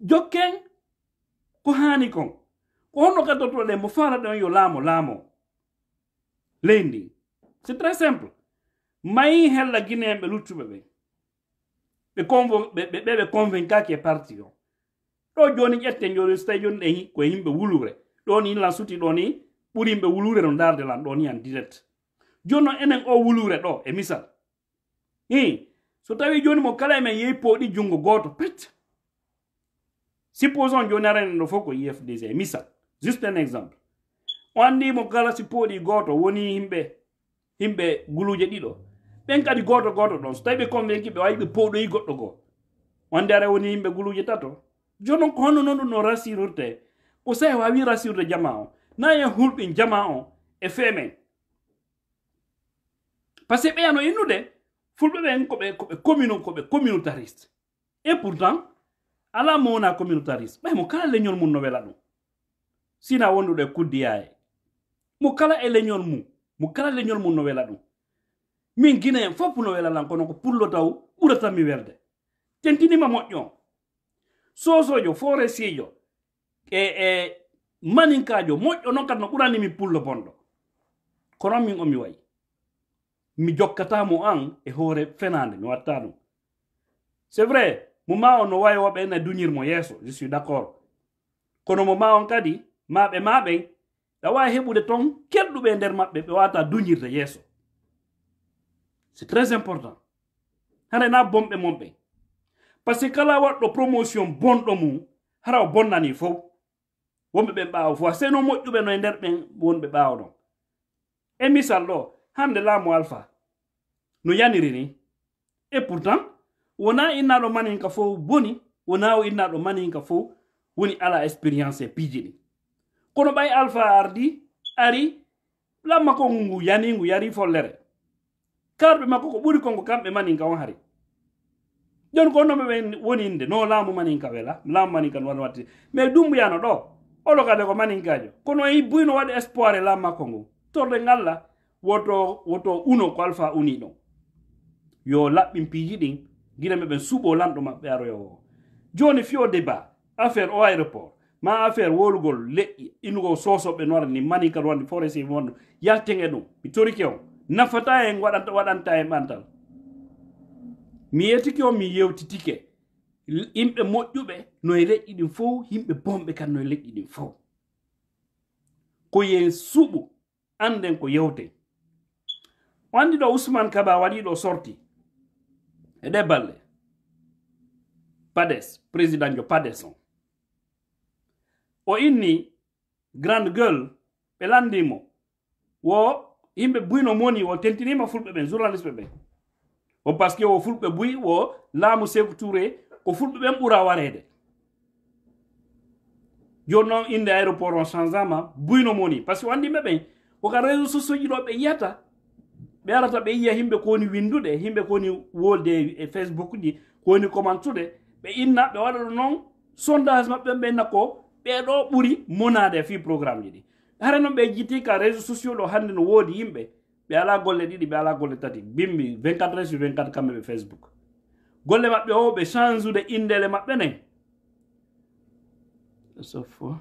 jokken ko haani kon ko honno gaddotoɗe mo faalaɗe on yo laamo laamo leydi c'est très simple mayi hella guinéenɓe luttuɓe ɓe ɓe convo ɓe ɓe convaincaki e parti o ɗo joni ƴetten joni so tawi joni ɗe koye yimɓe wulure ɗon yinlan suti ɗo ni ɓuriyimɓe wulure no darde lan ɗon yan direct joni noon enen o wulure ɗo e misal hi so tawi joni mo kala emen yeyi pooɗi junngo gooto pet supposon joni arani ɗo fof ko ifdc misal juste un exemple o andi mo kala suppoɗi goto woni yimɓe yimɓe guluje ɗiɗo ɓen kadi goto goto ɗon so tawi ɓe convinki ɓe wawi ɓe poɗoyi goɗɗo goo wonde ara woni yimɓe guluje tato jono hono noon ɗum no rassirurte ko sa wawi rassirude jama o na en hulɓin jama o e femen par ce que ɓeyano innude fulɓe ɓen koɓe koɓe communu koɓe communautariste et pourtant ala mo wona communautarisme ɓay mo kala leñol mum no wela ɗum sina wonduɗo e kuddiyaye mo kala e leñol mum mo kala leñol mum no wela ɗum min guine en fopp no wela lan kono ko pullo taw ɓuratan mi welde tentinima moƴƴo soosojo forestiejo e e maninkajo moƴƴo noon kad no ɓuranimi pullo bonɗo konon min omi wayi mi jokkatamo an e hoore fenande mi watta ɗum c'est vrai mo ma on no wawi woɓe ene duñirmo yeso je suis d'accord. accord kono mo on kadi mabbe maɓen ɗa wawi heɓude ton kelɗuɓe der mabbe be ɓe wata duñirde yeso c'est très important hara na bomɓe mombe parce que kala waɗɗo promotion bondo mu hara o bonnani fof wonɓe ɓen ɓaawo fof sey no moƴƴuɓe no der ben ɓen wonɓe don ɗon e misal ɗo hande mo alpha no yaniri ni et pourtant wona innaɗo maninka fof boni wona o innaɗo maninka fof woni ala expérience e piiji ɗi kono ɓay alpha ardi ari lamma ko ngu yani ngu yari follere karɓe makko ko ɓuri konko kamɓe maninka on hari joni ko noɓe ɓen no laamu maninka wela laamu maninka no wala watti mais dumbuyano ɗo oɗo kade ko maninkajo kono e buyno waɗi espoir e laamu makko ngu torde ngalla woto woto uno ko alpha uni ɗon yo laɓɓin piiji ɗin guinama ɓen suuɓo lanɗo maɓɓe aroyowo joni fiyode ba affaire o aéroport ma affaire wolugol leƴƴi inugo sosoɓe noora ni mani kad wonde forestier wonɗo yalten e ɗum mi torike o nafata en waɗanta waɗanta en ɓantal mi yettiki o mi yewtitike yimɓe moƴƴuɓe noye leƴƴi ɗin fo yimɓe bomɓe kad noye leƴƴi ɗin fo ko yen suuɓu anden ko yewten wandi ɗo ousmane kaba waɗiɗo sorti eɗe balɗe pades président jo pades on o inni grande gueule ɓe landimo wo yimɓe buyi no moni o tentinima fulɓe ɓen journaliste ɓe ɓen o par ce que o fulɓe buyi o laamu sefu touré ko fulɓe ɓen ɓuura warede joni noon inde aéroport on changama buyino moni par ce que o andimɓe ɓen woka réseau sociaux ji ɗo ɓe yiyata ɓe arata ɓe yiya himɓe kowoni winndude himɓe kowoni wolde e facebook ɗi kowoni comantude ɓe inna ɓe waɗa ɗo noon sondage maɓɓe ɓenna ko ɓeɗo ɓuri monade fi programme ji ɗi hare noon ɓe jitti ka réseau sociau ɗo hannde no woodi yimɓe ɓe ala golle ɗiɗi ɓe ala golle tati bimmi 24 sur 24 kamɓe ɓe facebook golle maɓɓe o ɓe change ude indele maɓɓe nen sofo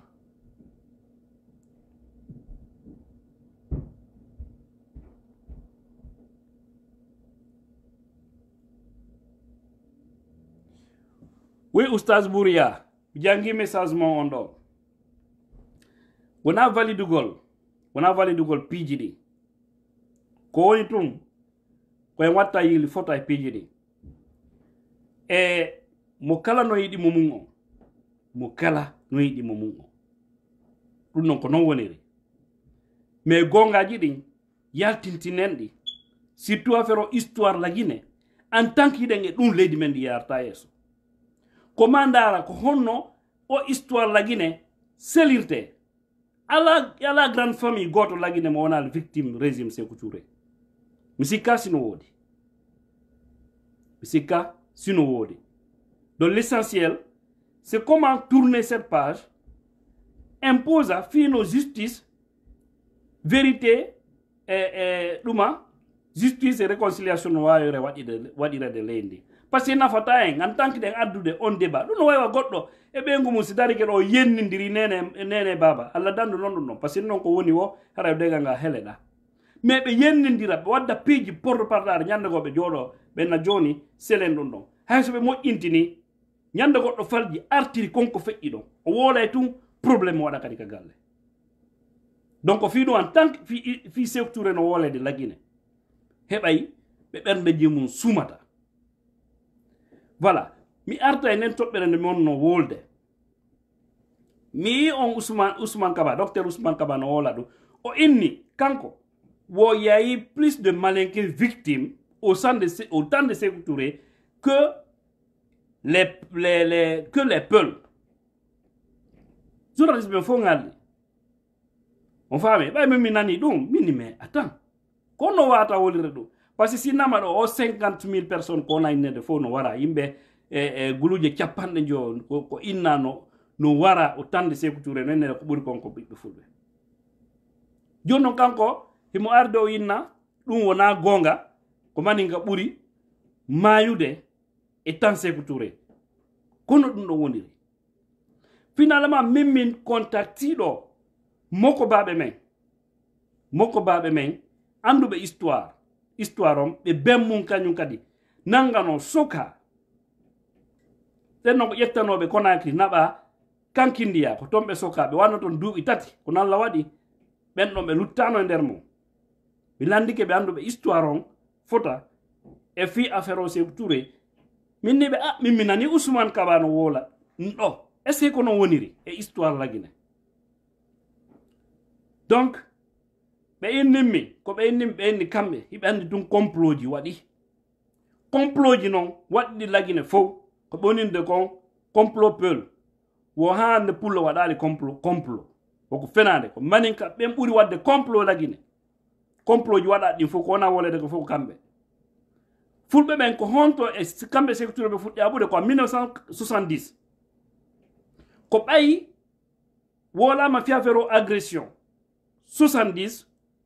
we oustas bouriya jangi message mo on ɗo wona validugol wona validugol piiji ɗi ko woni tun Quand e watta yili fota e piiji ɗi e mo kala no yiɗi mo mum o mo kala no yiɗi mo mum o ɗum noon ko non woniri mais gongaji ɗin yaltintinen ɗi surtout affaire o histoire la Guinée, en tant que yiɗen e ɗum leydi men ndi ko à la honno o histoire lagine y ala ala grande famille goto lagine mo wonal victime régime c'est touré mi sikka sino woodi mi sino donc l'essentiel c'est comment tourner cette page fin aux justice vérité et, justice et réconciliation de lendi pasque nafata en an tanke ɗen addude on deba ɗum no wawiwa goɗɗo e ɓeygu mum si dari ke ɗo yennidiri nene nene baba allah dandu noon ɗum ɗon pasque noon ko woni o hara e degal nga heleɗa mais ɓe yennidira ɓe wadda piiji porde parɗare ñande go ɓe jooɗo ɓenna joni selen ɗum ɗon hayso ɓe moƴƴintini ñande goɗɗo farji artiri konko feƴƴi ɗon o woolay tun probléme waɗa kadi ka galle donc fi ɗum an tanke fi fi sectoure no woolede laguine heɓay ɓe ɓernde ji mum sumata voilà mi arta e nden toɓɓere nde mi wonno wolde mi on Ousmane Ousmane kaba docteur Ousmane kaba no wola do o inni kanko wo yayi plus de malinquin victimes au, sein de, au temps de ces Touré que les, les, les, que les peuls journalisme ɓen fof on faami ɓay min mi nani ɗum minni mais attends ko no wata wolire do par ce que si nama ɗo o cinquante mille personne ko nayi nedde fof no wara yimɓe e, e guluje capanɗe joo ko inna no no wara o tande sécouture no nede ko ɓuri konko ɓiɓɓe fulɓe joni noon kanko himo arde o inna ɗum wona gonga ko maninga ɓuri mayude e tan sécouture kono ɗum ɗo woniri finalement min min contactiɗo mokko baɓe men mokko baɓe men anduɓe histoire histoire on ɓe ben mum kañum kadi nangano suka ɗen noon ko ƴettanoɓe konakri naɓa kankindiya ko toon ɓe sokaɓe wanno toon duuɓi tati ko nalla waɗi ɓen ɗon ɓe luttano e nder mum ɓe landike ɓe anduɓe histoire on fota e fi affaire o se touré min ni ɓe a ah, min mi nani ousmane kabano woola ɗo est ce que ko non woniri e histoire lagine donc ɓe inninmi ko ɓe innimi ɓe inni kamɓe hiɓe andi tun complotji waɗi complotji noon waɗɗi lagine fof ko ɓoninde kon complot peul wo hande pullo waɗali complot complot woko fenade ko manin ka ɓen ɓuri wadde complot lagine complotji waɗa ɗin fof ko wona wolede ko fof ko kamɓe fulɓe ɓen ko honto e kamɓe secture ɓe fuɗɗi aɓude ko 1970 ko ɓayi wolama fiyafero agression 70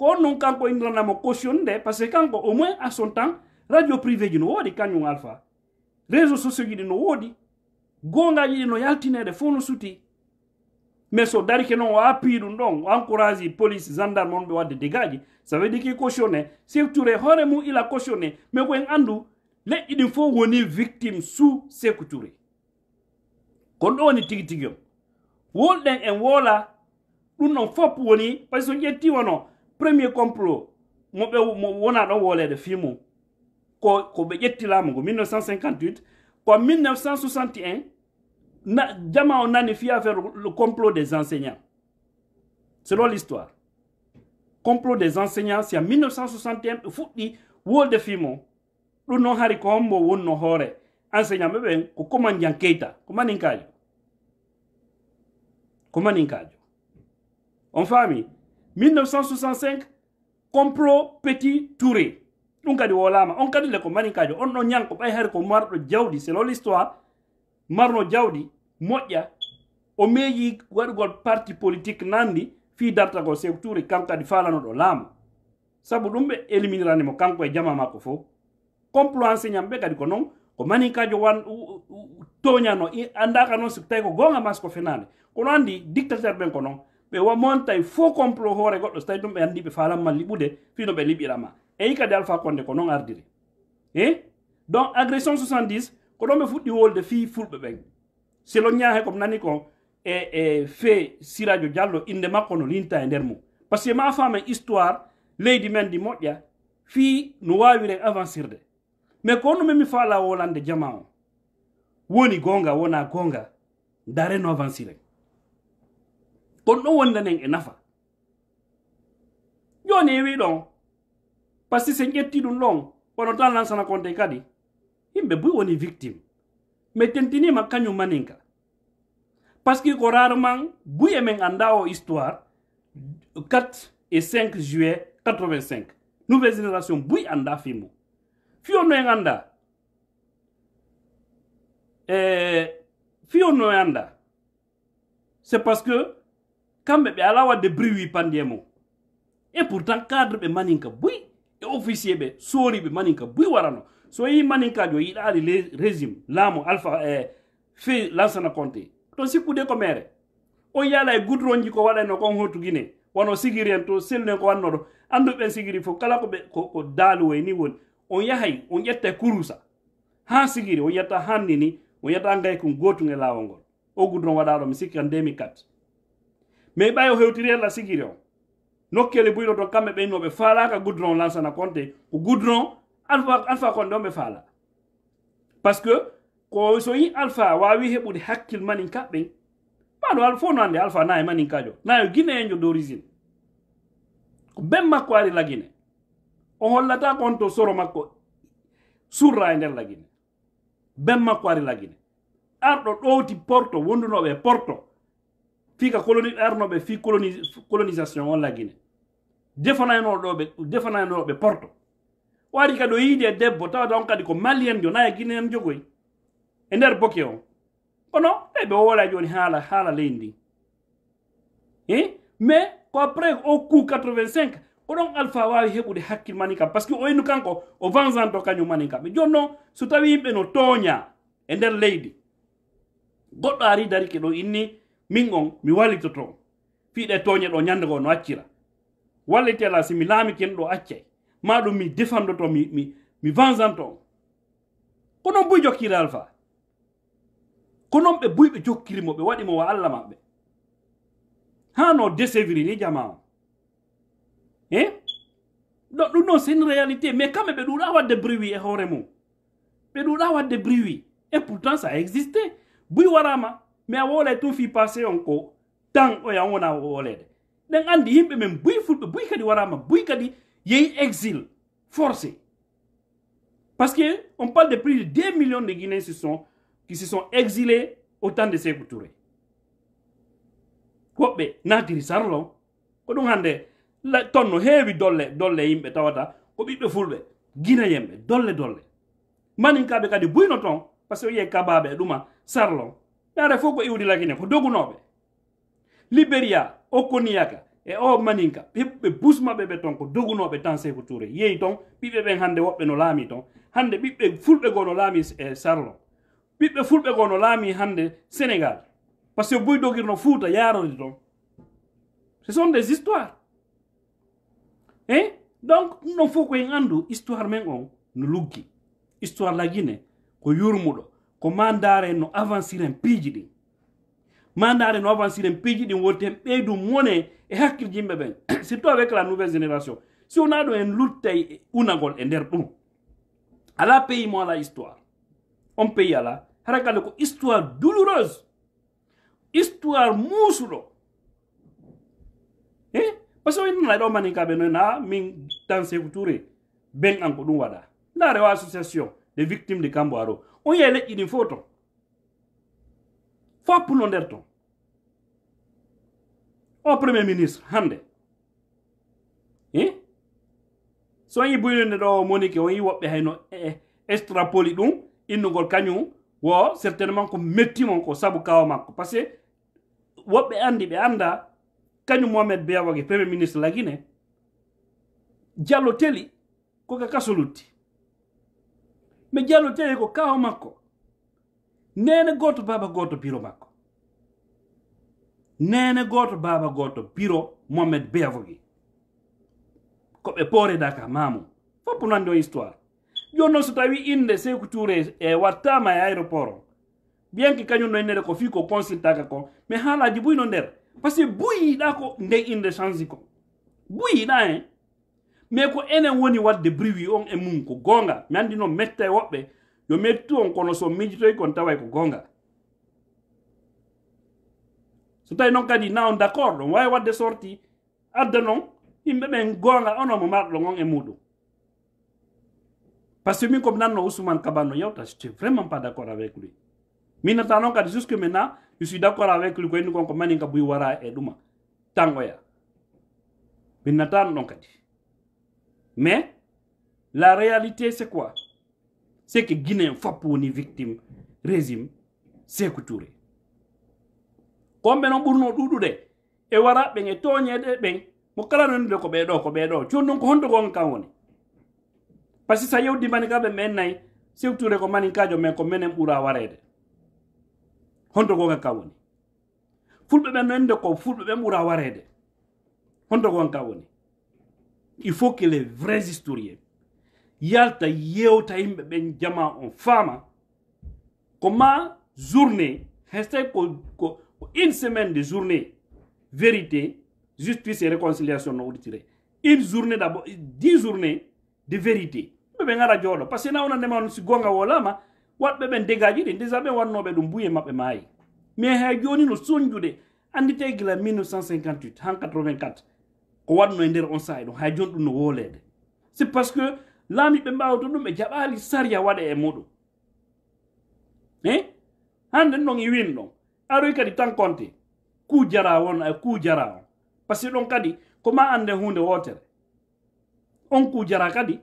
ko non kanko indiranamo caution nde par ce que kanko au moins à son temps radio privé ji no woodi kañum alpha réseau sociau ji ɗi no woodi gongaji ɗi no yaltinede fof no suuti mais so darike noon o appui ɗum ɗon o encourage police gendarme on ɓe wadde dégaji ça veut dire qui cautionné secture hoore mum ila cautionné mais koyen andu leƴƴi ɗin fof woni victime sous secture kono ɗo woni tigui tigui on wolɗen en woola ɗum ɗon fop woni par ce que so ƴetti wono premier complot mo ɓe wona ɗon wolede fimo ko ko ɓe ƴettilama mo 1958 ko 1961 na, jama o nani fi le complot des enseignants selon l'histoire complot des enseignants c'est a 1961 ɓe fuɗɗi wolde fimo do noon hari ko mo wonno hore enseignant ɓe ko commandien keyta ko maninkajo ko maninkajo on famille 1965 complo petit touré ɗum kadi wolama on kadi le ko manikajo on ɗon ñanko ɓay hari ko marɗo jawɗi selon l' histoire marno jawɗi moƴƴa o meeƴi waɗugol parti politique nandi fi dartagol sew touri kanko kadi falanoɗo laamu saabu ɗum ɓe éliminiranimo kanko e jama makko fo complo enseignant ɓe kadi ko noon ko manikajo wan toñano anda ka noon so tawi ko gonga mas ko fenande kono andi dictateur ɓen ko noon ɓe wamontay fof complot hoore goɗɗo so tawi ɗum ɓe anndi ɓe falanma fino ɓe liɓirama eyi kadi alpha konde ko noon ardiri e donc agression 70 ko ɗon ɓe fuɗɗi wolde fii fulɓe ɓen selon ñaahe nani e e fee siradio diallo inde makko no linta e nder mum que ma histoire leydi men ndi moƴƴa fii no waawire avancirde mais ko no memi faala wolande jama o woni gonga wona kon ɗon wondanen e nafa joni e wi ɗon par si petit ƴetti ɗum a onon tan lansana konte kadi a buy woni victime mais tentinima kañum manin ka parce qu'il que ko rarement une histoire 4 et 5 juillet 85 nouvelle génération buy anda fimu une no anda eh, Fio une anda c'est parce que kamɓe ɓe ala wadde bruit pandiye mum et pourtant cadre ɓe maninka buy e officier ɓe sooriɓe maninka buy warano so yi maninkajo yiɗaali régime laamu alpha e fe lansana conté to sikkude ko mere on yaala e gudronji ko waɗano kon hotugine wono sigiri en to sellu en ko wannoɗo anduɓen sigiri fof kala koɓe ko daaluwoy ni woni on yahay on ƴetta e kurusa ha sigiri on yetta hanni ni on yetta ngay kon gotum e laawol ngol o gudron waɗaɗo mi sikki kan 2004 meeɓayi o hewtiri hen la sigiri o nokkele buyno to kamɓe ɓenno ɓe faalaka goudron lansana konte ko goudron alpha alpha konde on ɓe faala par ce que ko so yi alpha wawi heɓude hakkil manin kaɓɓen maɗo al fof no ande alpha nayi manin kajo nayo guine enjo d'origine ko ben makko ari lagine o hollata ko on to soro makko surra e nder lagine ben makko ari lagine arɗo ɗowti porto wondunoɓe porto fii e e ka coloni ɗarnoɓe fii colonisation on laguine defanaynoɗoɓe defanaynoɓe porto wari kadi o yiide e debbo tawata on kadi ko mali jo nayi e guine en jogoyi e nder boke on kono ɓe woola joni haala haala leydi ndi e mais ko après o coup 85 oɗon alpha wawi heɓude hakkil mani kam par ce que o innu kanko o vengeanto kañum mani kam joni so tawi yimɓe no tooña e nder leydi goɗɗo ari ke ɗo inni min on mi wallitoto fiiɗe toñe ɗo ñande go no accira wallitela si mi laamikin ɗo accay ma ɗum mi defandoto mi, mi, mi vengeante on ko noon buy jokkiri alpha ko noon ɓe buyɓe jokkirimo ɓe waɗimo wa allah maɓɓe haa no desevri ni jama o e eh? ɗo ɗum noon sen réalité mais kame ɓe ɗuuɗa wadde briwi e hoore mum ɓe ɗuuɗa wadde briwi e pourtant sa existé buy warama Mais a wole tu passé on ko tant o ya wona andi himbe men buy fulbe buy kadi exil forcé parce que on parle de plus de 2 millions de guinéens sont, qui se sont exilés au temps de Sékou Touré dit que sarlo ko hande tonno heewi dolle dolle himbe tawata ko bibbe fulbe dolle dolle maninkaɓe kadi par ce que a ɗuma sarlo ɗare fof ko iwdi lagine ko dogunoɓe libéria okoniyaga e o maninka ɓe busmaɓe ɓe ton ko dogunoɓe tansefo touré yeeyi ton ɓiɓɓe ɓen hande woɓɓe no laami ton hande ɓiɓɓe fulɓe goo no laami e sarlo ɓiɓɓe fulɓe goo no laami hande sénégal par ce que boy dogirno fuuta yarode ton ce sont des histoires e eh? donc ɗum ɗon fof ko en andu histoire men on no luggi histoire lagine ko yurmuɗo ko ma avancer no avanciren piiji ɗin ma no avanciren e ben. en ɗin wonti hen ɓeydu mone e hakkille yimɓe ben surtout avec la nouvelle génération si on a wona ɗo en luttay unagol e nder à ala pays moi la histoire on pays ala hara ko histoire douloureuse histoire musulo e parce que innanayi la mani kaɓe noon min tan sekou touré ben an ko ɗum wada la association des victimes de camboaro on yele idin foto fo pulo nder ton o premier ministre hande eh? so yi buyinde ɗo monike on yi woɓɓe hayno eh, eh, extrapoli ɗum innugol kañum wo certainement ko mettimon ko sabu kawa makko par ce que woɓɓe andi ɓe anda kañum mohamed beyawage premier ministre lagine jallo teli koka kaso lutti mi jalo tere ko kaw mako nene goto baba goto piro mako nene goto baba goto piro mohamed beavogi ko ɓe pore daka mamu fopp nande o histoire joni noon so tawi inde sey couture e wattama e aéroport o bien que kañum noon nere ko fi ko consultaka ko mais haalaji buyno nder par ce que buyiɗa ko nde inde changi ko buyiɗa hen eh? Mwen wi e kon ene wony wad de briwi yon emun kogonga. Mwen andi non mek te wope. Non mek tou an konoson midi to yon tawa yon kogonga. Sotay non kadi nan on dakor. Non waye wad de sorti. Ad nanon. Mwen gonga anon mou mat longon emudo. Pase mwen kon e nan nou usuman kaban nou yon. Sotay mwen pa dakor avek li. Min natan non kadi. Soske mena. Yosi dakor avek li. Kwen yon kon mani nga buyi wara eduma. Tangwaya. Min natan non kadi. Mais la réalité, c'est quoi C'est que Guinée, Fapouni, victime, régime, c'est Koutouré. Combien de gens ont dit Et voilà, ben, et toi, n'y a ben, mon cala n'y a pas de bédo, de bédo, tu n'as pas de bédo, Parce que ça y est, on dit, ben, c'est Koutouré, comme on dit, mais comme on dit, on dit, on dit, on dit, on dit, on dit, on dit, on dit, on dit, on dit, on dit, on dit, on dit, on dit, on dit, il faut que les vrais historiens yalta yewta yimɓe ben jama en femme comme journée rester une semaine de journée vérité justice et réconciliation no retiré une journée d'abord dix journées de vérité parce que que na gonga ben ben mais 1958 en 84 o waɗno e nder on sahe ɗum hay joni ɗum no woolede c' est parce que laami ɓe mbawto ɗum ɓe jaɓali saria waɗa e muɗum e hannden ɗon e win ɗon aroy kadi tan konte kujara won a kujara on par ce que ɗon kadi ko ma annden hunde wotere on kujara kadi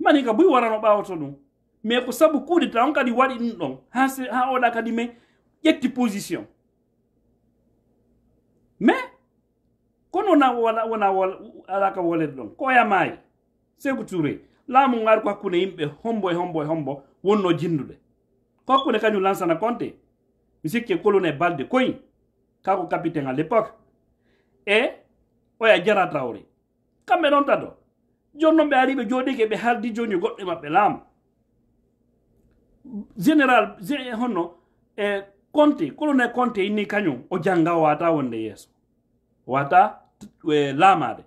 mani ka boy warano ɓawto ɗum mais ko saabu kuude ta on kadi waɗi ɗum ɗon ha ha oɗa kadi mais ƴetti position mais kono wona wona wona alaka wolede ɗon koya maayi seygu touré laamu ngaari ko hakkunde yimɓe hombo e hombo e hombo wonno jinduɗe ko hakkunde kañum lansana compte mi sikke kolone balde koyi kako capitaine à l' époque e oya jara tawre kamɓe ɗon tado joni noon ɓe ariɓe jooɗike ɓe haldi joni goɗɗe maɓɓe laamu général honno e compte colonel compte inni kañum o jangga wata wonde yeeso wata E, laamaade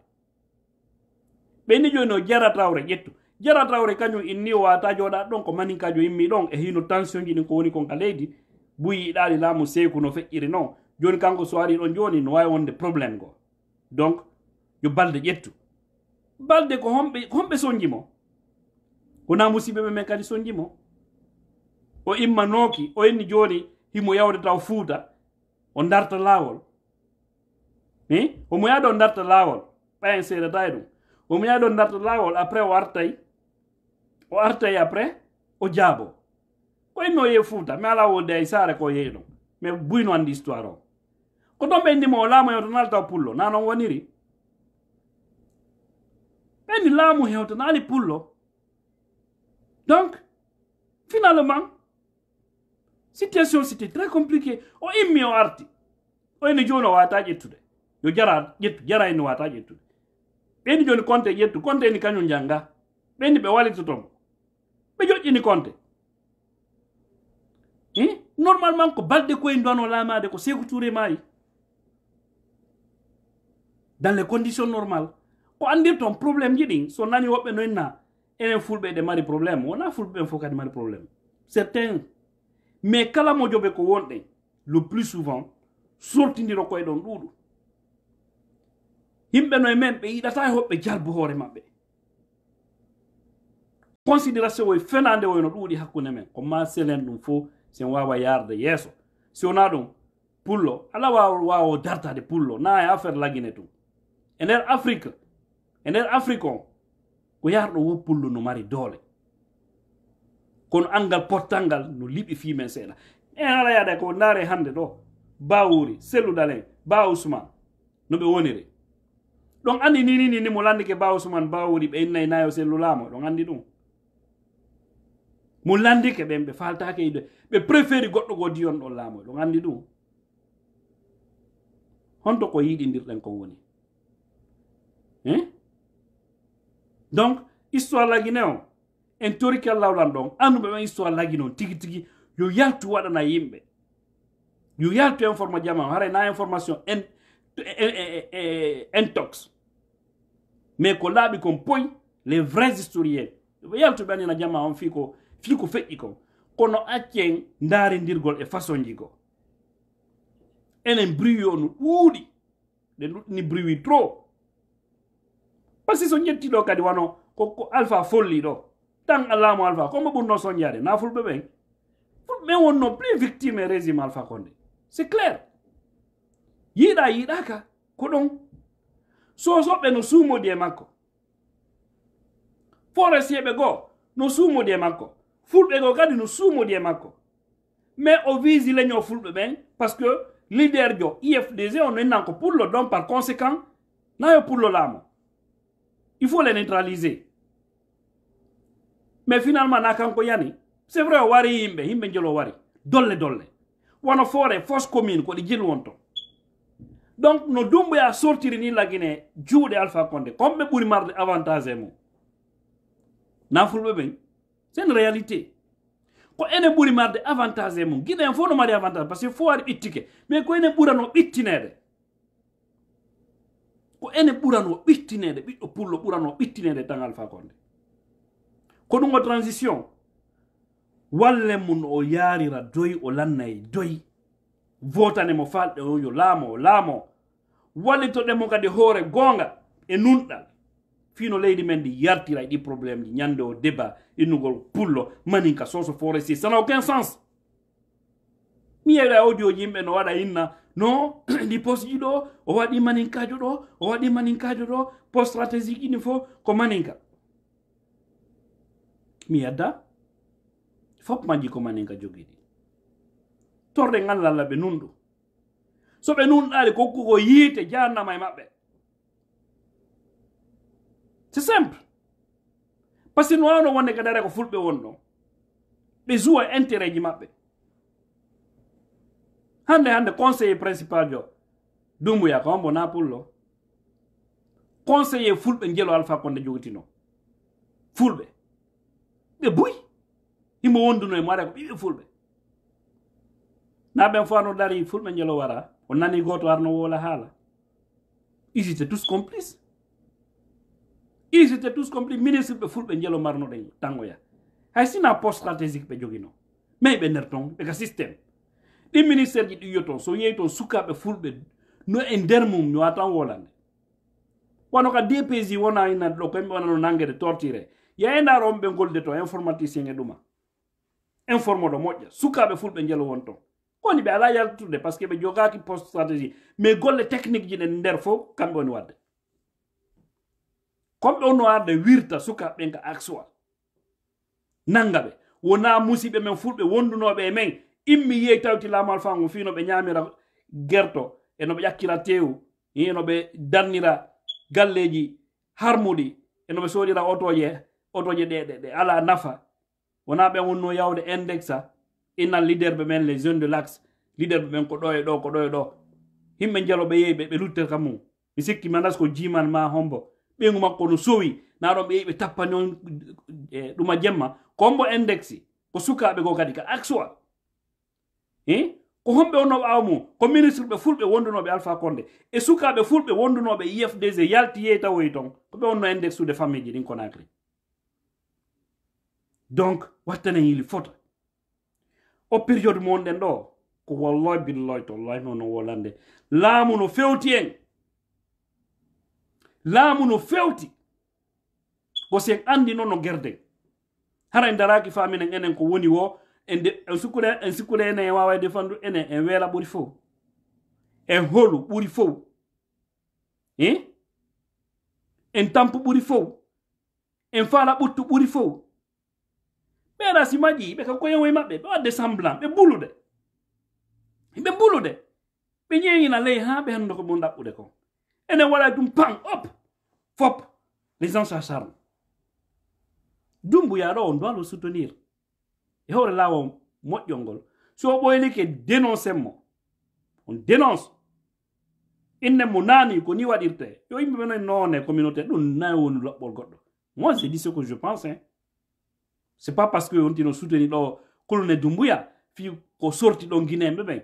ɓenni jooni o jaratawre ƴettu jaratawre kañum inni o wata jooɗa ɗon ko maninkajo yimmi ɗon e hino tension ji ɗin ko woni konka leydi buyiɗaali laamu seeku no feƴƴiri non jooni kanko so ari ɗon jooni no wawi wonde probléme ngo donc yo balde ƴettu balde ko homɓe homɓe soñjimo wona musiɓe ɓe men kadi soñjimo o immanooki o inni jooni himo yawde taw fuuta o darta laawol i hm? omo yaha ɗo darta laawol ɓayen seedata e ɗum omo yaha ɗo darta laawol après o artay o artay après o jaabo koyno ye fuuta mi ala wonde ay saare ko yehi ɗon mais buyno anndi histoire o ko ɗon ɓenndimo o laamu hewta naalta pullo na noon woniri ɓenndi laamu hewta naali pullo donc finalement situation c'était très compliqué o immi o arti oyno jooni o waata ƴettude yo jara ƴettu jara ene wata ƴettude ɓeyni joni konte ƴettu konte eni kañum jannga ɓeyni ɓe wallitotonko ɓe joƴƴini konte hmm? Eh? normalement ko balɗe koye ndono laamade ko seku touré maayi dans les conditions normal ko andirton probléme ji ɗin so nani woɓɓe noyna enen fulɓe ɗe mari probléme wona fulɓe ɓen fof kadi mari probléme certain mais kala jobe ko wonɗen le plus souvent sortidiro koye ɗon ɗuɗum yimɓe noye men ɓe yiɗata e hoɓɓe jarbu hoore maɓɓe considération oy e fenande woyno e ɗuuɗi hakkunde men ko ma selen ɗum fo sen wawa yarde yeeso si wona ɗum pullo ala waw wawo dartade pullo na e affaire laguine tun e nder afrique e nder afrique on ko yarɗo wo pullo no mari doole kono angal portal ngal no liɓi fimen seeɗa en ala yaada ko ndaare hande ɗo bawuri selluɗalen ba ousmane no ɓe woniri ɗon anndi ni ni ni mo lanndike bawo suman bawo wori ɓe innayi nayo sellulamo ɗon anndi ɗum mo lanndike ɓen ɓe faltake ide ɓe préféri goɗɗo go diyon ɗon laamoy ɗon anndi ɗum honto ko yiɗidirɗen kon woni eh? donc histoire lagine o en toriki lawlan ɗon anduɓe ɓen histoire lagi noon tigi tigi yo yaltu waɗana yimɓe yo yaltu informa jama hara na information en, en, en, en, en, en, en, en, en, en, en, en mais ko laaɓi kon poy les vrais historien yaltuɓe anina jama on fiko fiko feƴƴi kon kono accen ndarindirgol e façon ji go enen briwi o no ɗuuɗi ɗe ɗuɗɗini briwi trop par ce que so ƴettiɗo kadi wano koko alpha folli ɗo tan allamo alpha komo ɓurno soñjade na fulɓe ɓen fulɓeɓen wonno plus victime e régime alpha konde c'est clair yiiɗa yiiɗaka ko ɗon sosoɓe no suumodi e makko forestieɓe go no suumodi e makko Fulbe go gadi no suumodi e makko mais o visi leño fulɓe fulbe ben, parce que leader IFDZ, ifdg en nennan pour pullo donc par conséquent pour pullo laamo il faut les neutraliser mais finalement na kanko yani c'est vrai wari imbe imbe jelo wari dolle dolle wono foore force commune ko ɗi jil donc no ya sortir ni guinée djoude alpha konde comme ɓe marde avantage fulbe ben c'est une réalité ko ene ɓuri marde avantage mo guinée en fof no mari avantage Parce que fo waɗi ɓittike mais ko ene ɓurano ɓittinede ko ene ɓurano ɓittinede biddo pullo ɓurano ɓittinede tan alpha konde ko ɗum transition walle mum o yarira doy o lannay mo falɗe eh, o yo laamoo o laamo mo kadi hoore goonga e nunɗal fino leydi men ndi yartira e ɗi probléme ji ñande o débat innugol pullo maninka soso forestier ça n'a aucun sens mi yeeɗa audio yimɓe no waɗa inna non ndi posji ɗo o waɗi maninkajo ɗo o waɗi maninkajo ɗo poste stratégique ini fo ko maninka mi yadda fop majji ko maninka joguiɗi torde ngallalla ɓe nunɗu so ɓe nunɗali kokkuko yiite jahannama e maɓɓe c' est simple par ce que no wawno wonde kadare ko fulɓe wonno ɓe jouwa intérêt ji maɓɓe hande hande conseiller principal jo dumbuya ko hombo napullo conseiller fulɓe jeelo alpha konde jogitino fulɓe ɓe buy himo wonduno e mo ara ko ɓiɓe fulɓe na ɓen fof no ɗari fulɓe ñelo wara o nani goto arno wola haala isite tous complice isite tous complice ministre ɓe fulɓe ñelo marnoɗen tangoya hay sina post stratégique ɓe jogino mai ɓe ner ton ɓega systéme ɗi ministére ji ɗi yo ton so yeyi ton sukaɓe fulɓe no e nder mum mi watan wolande wono ka dpg wona inade e ɗo koyemɓe wonano nanguede tortiré yeyndaro omɓe golde to informaticien e ɗuma informe ɗo moƴƴa sukaɓe fulɓe ñelo won ton woni ɓe ala yaltude par ce que ɓe jogaki post stratégie mais golle technique ji ɗe nder fof kamɓe woni wadde comme ɓe onno arde wirta sukaɓ ɓen ka axoa nanga ɓe wona musiɓe men fulɓe wondunoɓe e men immi yeey tawti lamal fango fino ɓe ñamira guerto enoɓe ƴakkira tewu enoɓe darnira galleji harmuɗi enoɓe soɗira otoje otoje ɗeɗeɗe ala nafa wona ɓen wonno yawde indexa innal leader ɓe men les jeunes de l'axe leader ɓe ɓen ko ɗo e ɗo ko ɗo e ɗo himɓe jaloɓe yehi ɓe ɓe lutter kam mum mi sikki mi andas ko jiman ma hombo ɓeygu makko no sowi na ɗon ɓe yehi ɓe tappani on e ɗuma jemma kombo indexe ko sukaɓe ko kadi ka axoa i ko homɓe wonno ɓawa mum ko ministre ɓe fulɓe wondunoɓe alpha conde e sukaɓe fulɓe wondunoɓe ifdg yalti yeyi tawoyi ton ko ɓe wonno indexe ude famille ji ɗin konacry donc wattanen yili fota o période mo wonɗen ɗo ko wallah billah to wallahi mono wolande laamu no fewti en laamu no fewti ko sen andi noon no guerden hara en daraki faminen enen ko woni wo en sikkule ene en wawa defandu ene en weela ɓuuri fo en holu ɓuuri fo en tampo ɓuuri fo en faala ɓuttu ɓuuri fo Mais Mais si je ka koyewoye mais ɓe wadde semblant ɓe bulude mais na ha ko ko ene wala dum pan hop, fop les gens s'acharnent. Dum ɗo on doit le soutenir e Mais je ne sais so o ke dénoncer mo on dénonce inne mo naani ko ni wadirte yo imbe communauté moi je dit ce que je pense hein c'est pas parce que on wontino soutenu ɗo colonel Doumbouya fi ko sorti ɗon guine en ɓe ɓen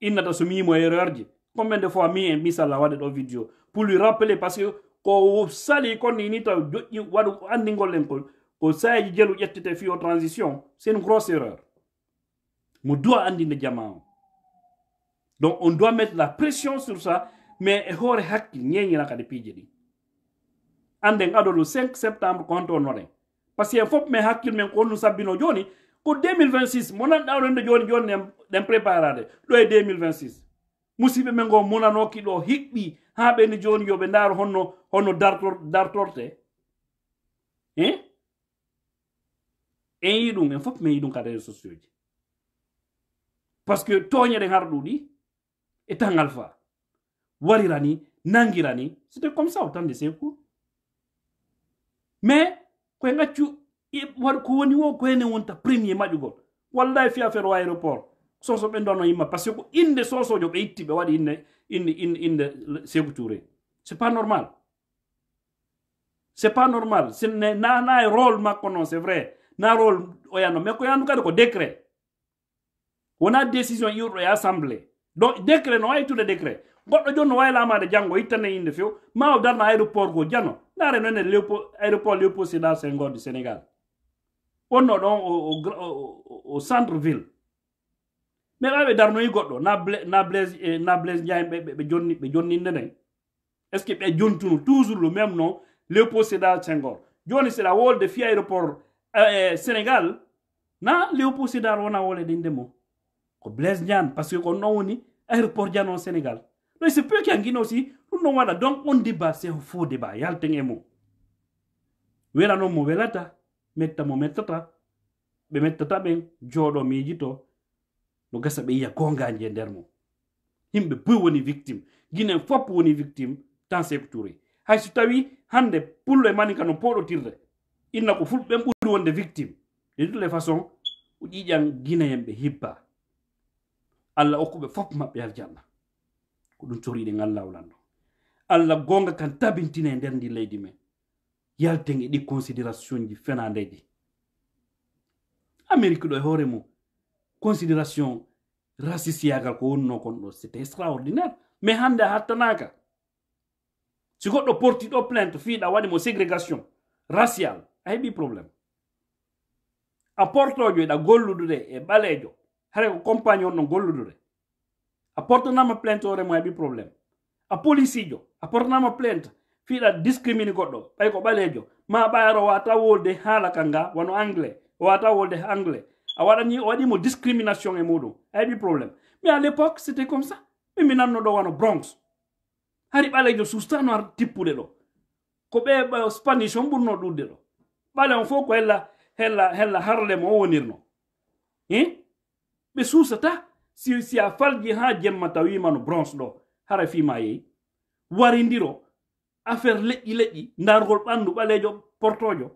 innata so mimo e erreur combien de fois mi en misalla waɗe ɗo vidéo pour lui rappeler parce que ko sali konni ni taw joƴƴi waɗu andigol en ko ko sayaji jelu ƴettete fi o transition c'est une grosse erreur mo doit andinde jama donc on doit mettre la pression sur ça mais e hoore hakkil ni kadi piije ɗi anden aɗo le 5 septembre quand on onoren par ce que en fof min hakkil men ko holno sabbino joni ko 2026 monanɗa ɗonde joni joni ɗen préparade ɗo e 2026 musibɓe men go monanoki ɗo hiɓɓi ha ɓeni joni yoɓe daaro honno honno dartor, dartorte e en yi ɗum en fof men yi ɗum ka réseau sociau ji par ce que toñe ɗen har ɗuɗi e tan alpha warirani nangirani c' était comme ça o tan de secour mais koye gaccu waɗ ko woni wo ko hene wonta premier maƴugol wallahi fi affaire o aéroport soso ɓendono yimma par ce que ko inde sosojo ɓe itti ɓe waɗi inde inde inde inde segu touré c'est pas normal c'est pas normal na na rôle makko noon c'est vrai na rôle o yanno mais ko yandu kadi ko décret wona décision iwɗo e assemblée donc décret no waytude décret goɗɗo joni no waylamade janngo yittane yinde few ma o darno aéroport go janno ndaare noon e aéroport léopold sédar senghor du sénégal wonno ɗon o centre ville mais ɓaɓe darnoyi goɗɗo na blaise na blaise eh, ndiaye ɓe jonni ɓe jonninde nden est ce que ɓe jontuno toujours le même nom léopold sédar senghor joni seɗa wolde fi aéroport sénégal na léopold sédar wona wolede inde mo ko blaise ndiane par ce que ko noon woni aéroport diane sénégal no se peut que a guino si ɗum non waɗa donc on deba sehu fo deba yalten e mo wela non mo welata metta mo mettata ɓe mettata ɓen jooɗo miiji to no gasa ɓe yiya gongaje e nder mo yimɓe boy woni victime guinen fopp woni victime tan secturi hayso tawi hande pullo e mani kano poɗotirde inna ko fulɓen ɓuri wonde victime de toute les façon o ƴiƴan guinayen ɓe hibba allah okkuɓe fopp maɓɓe aljanna ko ɗum coriɗe ngallawlanɗo allah gonga kan tabintine e nder ndi leydi men yalten e ɗi considération ji fenandeji amérique ɗo e hoore mum considération racisiagal ko wonno kon ɗo c' était extraordinaire mais hande a hattanaka si goɗɗo porti ɗo plainte fiiɗa waɗi mo ségrégation racial a heeɓi probléme a portojo eɗa golluɗude e ɓalejo haray ko compagne on ɗo golluɗude apportanama plainte o remo heeɓi probléme a policijo apportanama plainte fiɗa discrimine goɗɗo ɓay ko ɓalejo ma ɓayaro wata wolde haala kal nga wano anglais o wata wolde anglais a waɗani o waɗimo discrimination e muɗum a heɓi probléme mais à l' époque c' était comme ça min mi nanno ɗo wano bronx hari ɓalejo sustano har tippuɗe ɗo ko ɓe spanish on ɓurno ɗudde ɗo ɓale on fof ko hella hella hella harlemo o wonirno hi ɓe susata si sirsiya falji ha jemma tawima no bronze ɗo hara fima yeyi warindiro affaire leƴƴi leƴƴi ndargol ɓandu ɓalejo portojo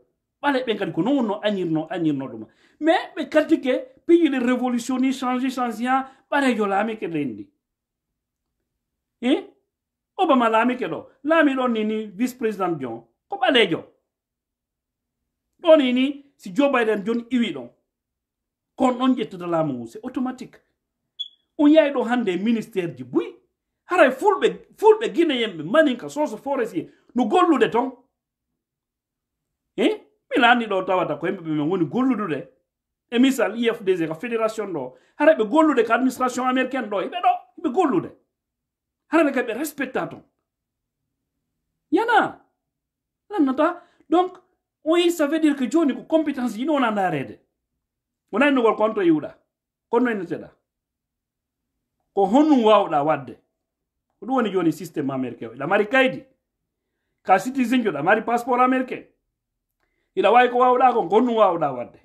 ɓale ɓen kadi ko non wonno añirno añirno ɗuma mais ɓe kaltike pays ɗe révolutionné changé changé ha ɓarejo laamike ɗen ndi e obama laamike ɗo laami ɗon ni ni vice président jon ko ɓalejo ɗoni si joe biden joni iwi ɗon kon ɗon ƴettuda laamu ngu c'est automatique on yahi ɗo hande ministére ji buy haray fulɓe fulɓe guine yemɓe manin ka sose forestier no gollude ton e eh? milani ɗo tawata ko yimɓeɓe min woni golludude e misal ifdg ka fédération ɗo haray ɓe gollude ko administration américaine ɗo yiɓe ɗo ɓe gollude haraɓe kaɓe respecta ton yana lannata donc oyi ça veut dire que joni ko compétence yiɗi wona ndarede wonani nogol konto yiwɗa konnoyneteɗa ko honum wawɗa wadde ko ɗum woni joni systéme américain o ɗa mari kaydi ka citizin jo ɗa mari passeport américain iɗa wawi ko wawɗa kon ko honnum wawɗa wadde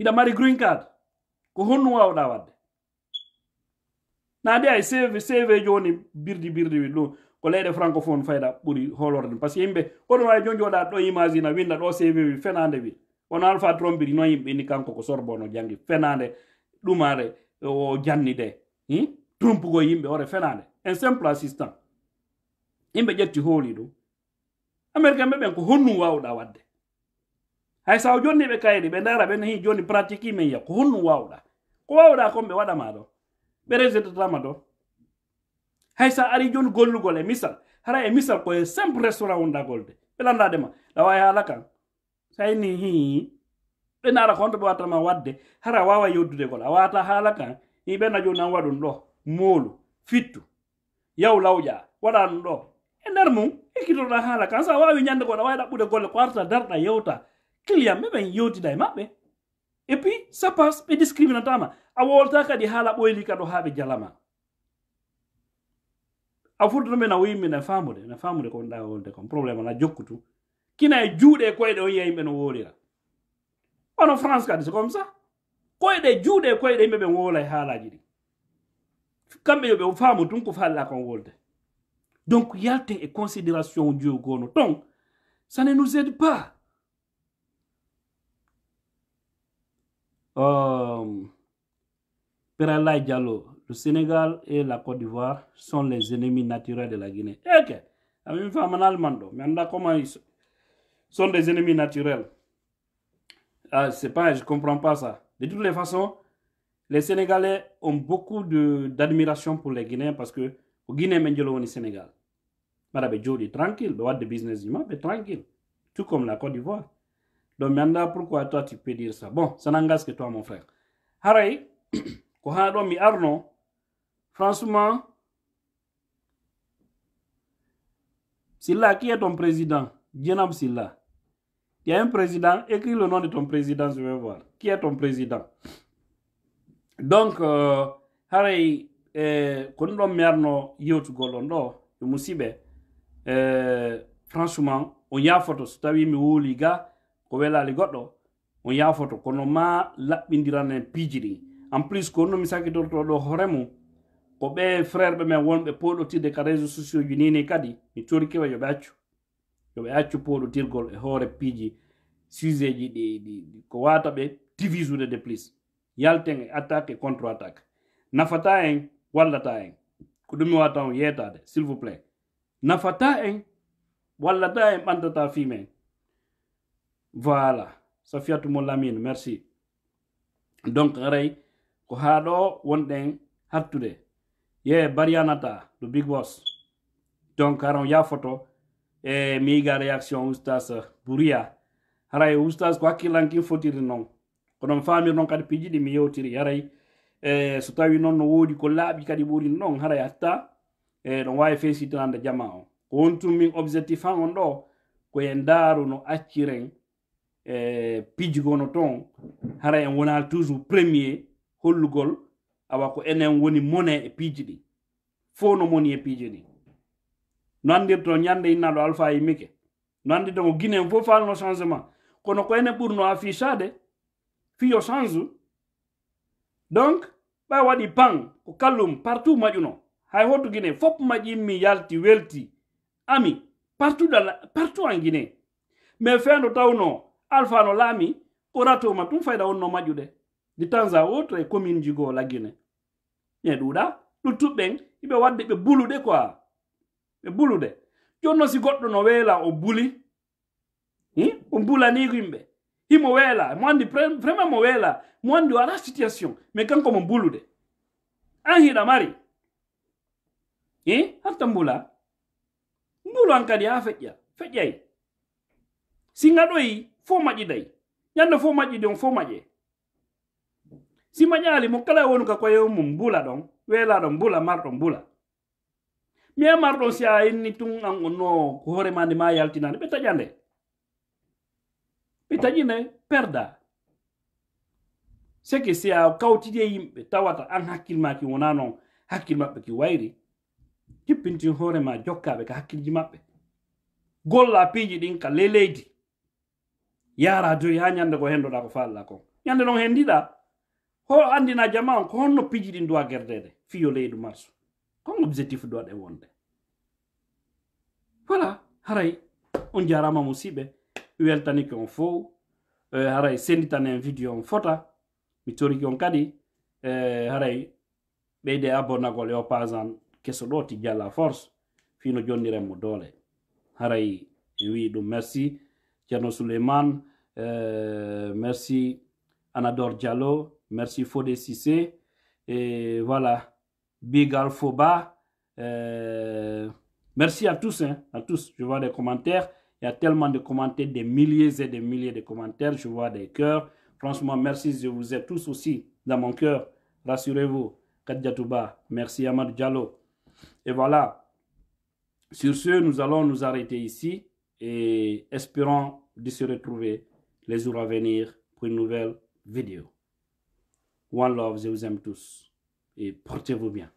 iɗa mari green card ko honnum wawɗa wadde nande ay cv cv joni birdi birdi wi ɗum ko leyɗe francophone fayda ɓuuri holorde par ce que yimɓe koɗum wawi jon joɗa ɗo imagine a winda ɗo cv wi fenade wi wono alpha trombiri noon yimɓe inni kanko ko sorbono jangi fenade ɗumare o jannide hmm? trumpugo yimɓe ore fenade un simple assistant yimɓe ƴetti hooli ɗum américain ɓe ɓen ko honnum wawɗa wadde hay saw jonni ɓe kayri ɓe dara ɓe nahi jonni pratique men yiya ko honnum wawɗa ko wawɗa kon ɓe waɗama ɗo ɓe résultatama ɗo hay sa ari joni gollugol e misal hara e misal koye simple restaurant wundagolde ɓelandadema ɗawa haala kan sayni hi ɓe dara konto ɓe wattama wadde hara wawa yoddude gol a wawata haala kan ibe na jona wadun do molu fitu yaw lawja wadan ɗo e mu mum na hala kan sa wawi ñande goɗa wada bude golle ko arta darɗa yewta client ɓe ɓen yewtida e maɓɓe et puis ça passe ɓe discriminatama a wolta kadi haala ɓoyli ka ɗo ha ɓe jalama a furdanoɓe na wimɓe ne famude na famude ko wonɗa wolde kon problème na jokkutu kina e juuɗe e koyɗe on yiya no wolira ono france kadi c'est comme ça koyɗe juuɗe koyɗe yimɓe ɓe wola e haalaji ɗi kamɓe yo ɓe faamu tun ko faalla kon wolde donc yalten e considération dieu gono Donc, ça ne nous aide pas um, euh, Peralay Diallo, le Sénégal et la Côte d'Ivoire sont les ennemis naturels de la Guinée. Ok, ah, une femme en Allemagne, mais on a comment ils sont des ennemis naturels. Ah, c'est pas, je comprends pas ça. De toutes les façons, les Sénégalais ont beaucoup d'admiration pour les Guinéens parce que au Guinée, on au Sénégal. Madame dit tranquille, le de business humain, mais tranquille. Tout comme la Côte d'Ivoire. Donc, Mianda, pourquoi toi tu peux dire ça Bon, ça n'engage que toi, mon frère. Harai, Kohado mi Arno, franchement, Silla, qui est ton président Dienam Silla. Il y a un président, écris le nom de ton président, je vais voir. Qui est ton président Donc, euh, Harry, quand eh, on mère no yot golondo, le musibe, eh, franchement, on y a photo, si tu as mis où liga, on y a photo, quand on m'a lapindirane pijiri. En plus, quand on misaki dorto do horemu, ko ɓe frère ɓe men wonɓe poɗotide ka réseau sociaux ji nini kadi mi corikewa yo ɓe accu yo ɓe ya accu poɗotirgol e hoore piiji sujet ji ɗi ko wata ɓe divisude de plus yalten e attaque e contre attaque nafata en wallata en ko ɗum mi wata on yeetade s'il vous plaît nafata en wallata en ɓantata fimen voilà safiatumo lamine merci donc aray ko haa ɗo wonɗen hattude ye bariyanata do big boss donc haron yafoto e mega reaction ustas eh, buriya haray ustas ko hakkillankin fotiri noon konon famir noon kadi piji di mi yewtiri haray e so tawi noon no woodi ko laaɓi kadi ɓurin ɗon haray hatta e ɗon wawi fesitinande jama on ko wontum min objectif han on ɗo koyen daaru no acciren e pijigono toon haray en wona toujours premier hollugol awa ko enen woni mone e piiji ɗi fo no moni e piiji ɗi no andirto ñande innaɗo alpha e mike no andirto mo guinen fof falno changement kono ko ene ɓurno affichade fiyo change donc ɓay waɗi pan ko kallum partout maƴuno hay hottu guine fop maƴinmi yalti welti ami partout da partout an guine mais fendo tawno alpha no laami ko ratoma tum fayda wonno maƴuɗe de temps à autre e commune jigo la guine e ɗuuɗa ɗuttuɓɓen iɓe wadde ɓe buluɗe quoi ɓe bulude jonno si goɗɗo no weela o buli o bulaniiko yimɓe himo weela mo anndi vraiment mo weela mo anndi wala alaa situation mais kanko mo bulude an hiɗa mari hatta mbula mbulu an kadi haa feƴƴa feƴƴay si ngaɗoyi fo maƴiday ñannde fo maƴƴi ɗon fo maƴee si maƴaali mo kala wonu ka koye mum mbula ɗon weela ɗon mbula marɗon mbula mi marɗo si a inni tun an onno ko hoore ma nde ma yaltinande ɓe taƴande ɓe perda c'est que si a kawtide yimɓe tawata an hakkilmaki wona noon hakil mape ki wayri jippintin hoorema jokkaɓe ka hakkilji maɓɓe golla piiji ɗin ka ley leydi yara doyi ha ñande ko hendoɗa ko falla kon ñande noon hendiɗa ho andina jama on ko honno piiji ɗin duwa gerdede fiyo leydu marsu comme objectif dooɗe wonde voilà haray on jarama musidɓe weltanike on fow euh, haray senditani en vidéo on fota mi toriki on kadi haray ɓeyde abbonagol yo pasan keso ɗo ti jalla force fino jondiren mo doole haray en wi ɗum merci ceerno souleymane euh, merci anador diallo merci fode sisé e voilà Big alpha Euh, merci à tous, hein, à tous. Je vois des commentaires. Il y a tellement de commentaires, des milliers et des milliers de commentaires. Je vois des cœurs. Franchement, merci. Je vous ai tous aussi dans mon cœur. Rassurez-vous. Kadjatouba. Merci Amad Diallo. Et voilà. Sur ce, nous allons nous arrêter ici et espérons de se retrouver les jours à venir pour une nouvelle vidéo. One love, je vous aime tous et portez-vous bien.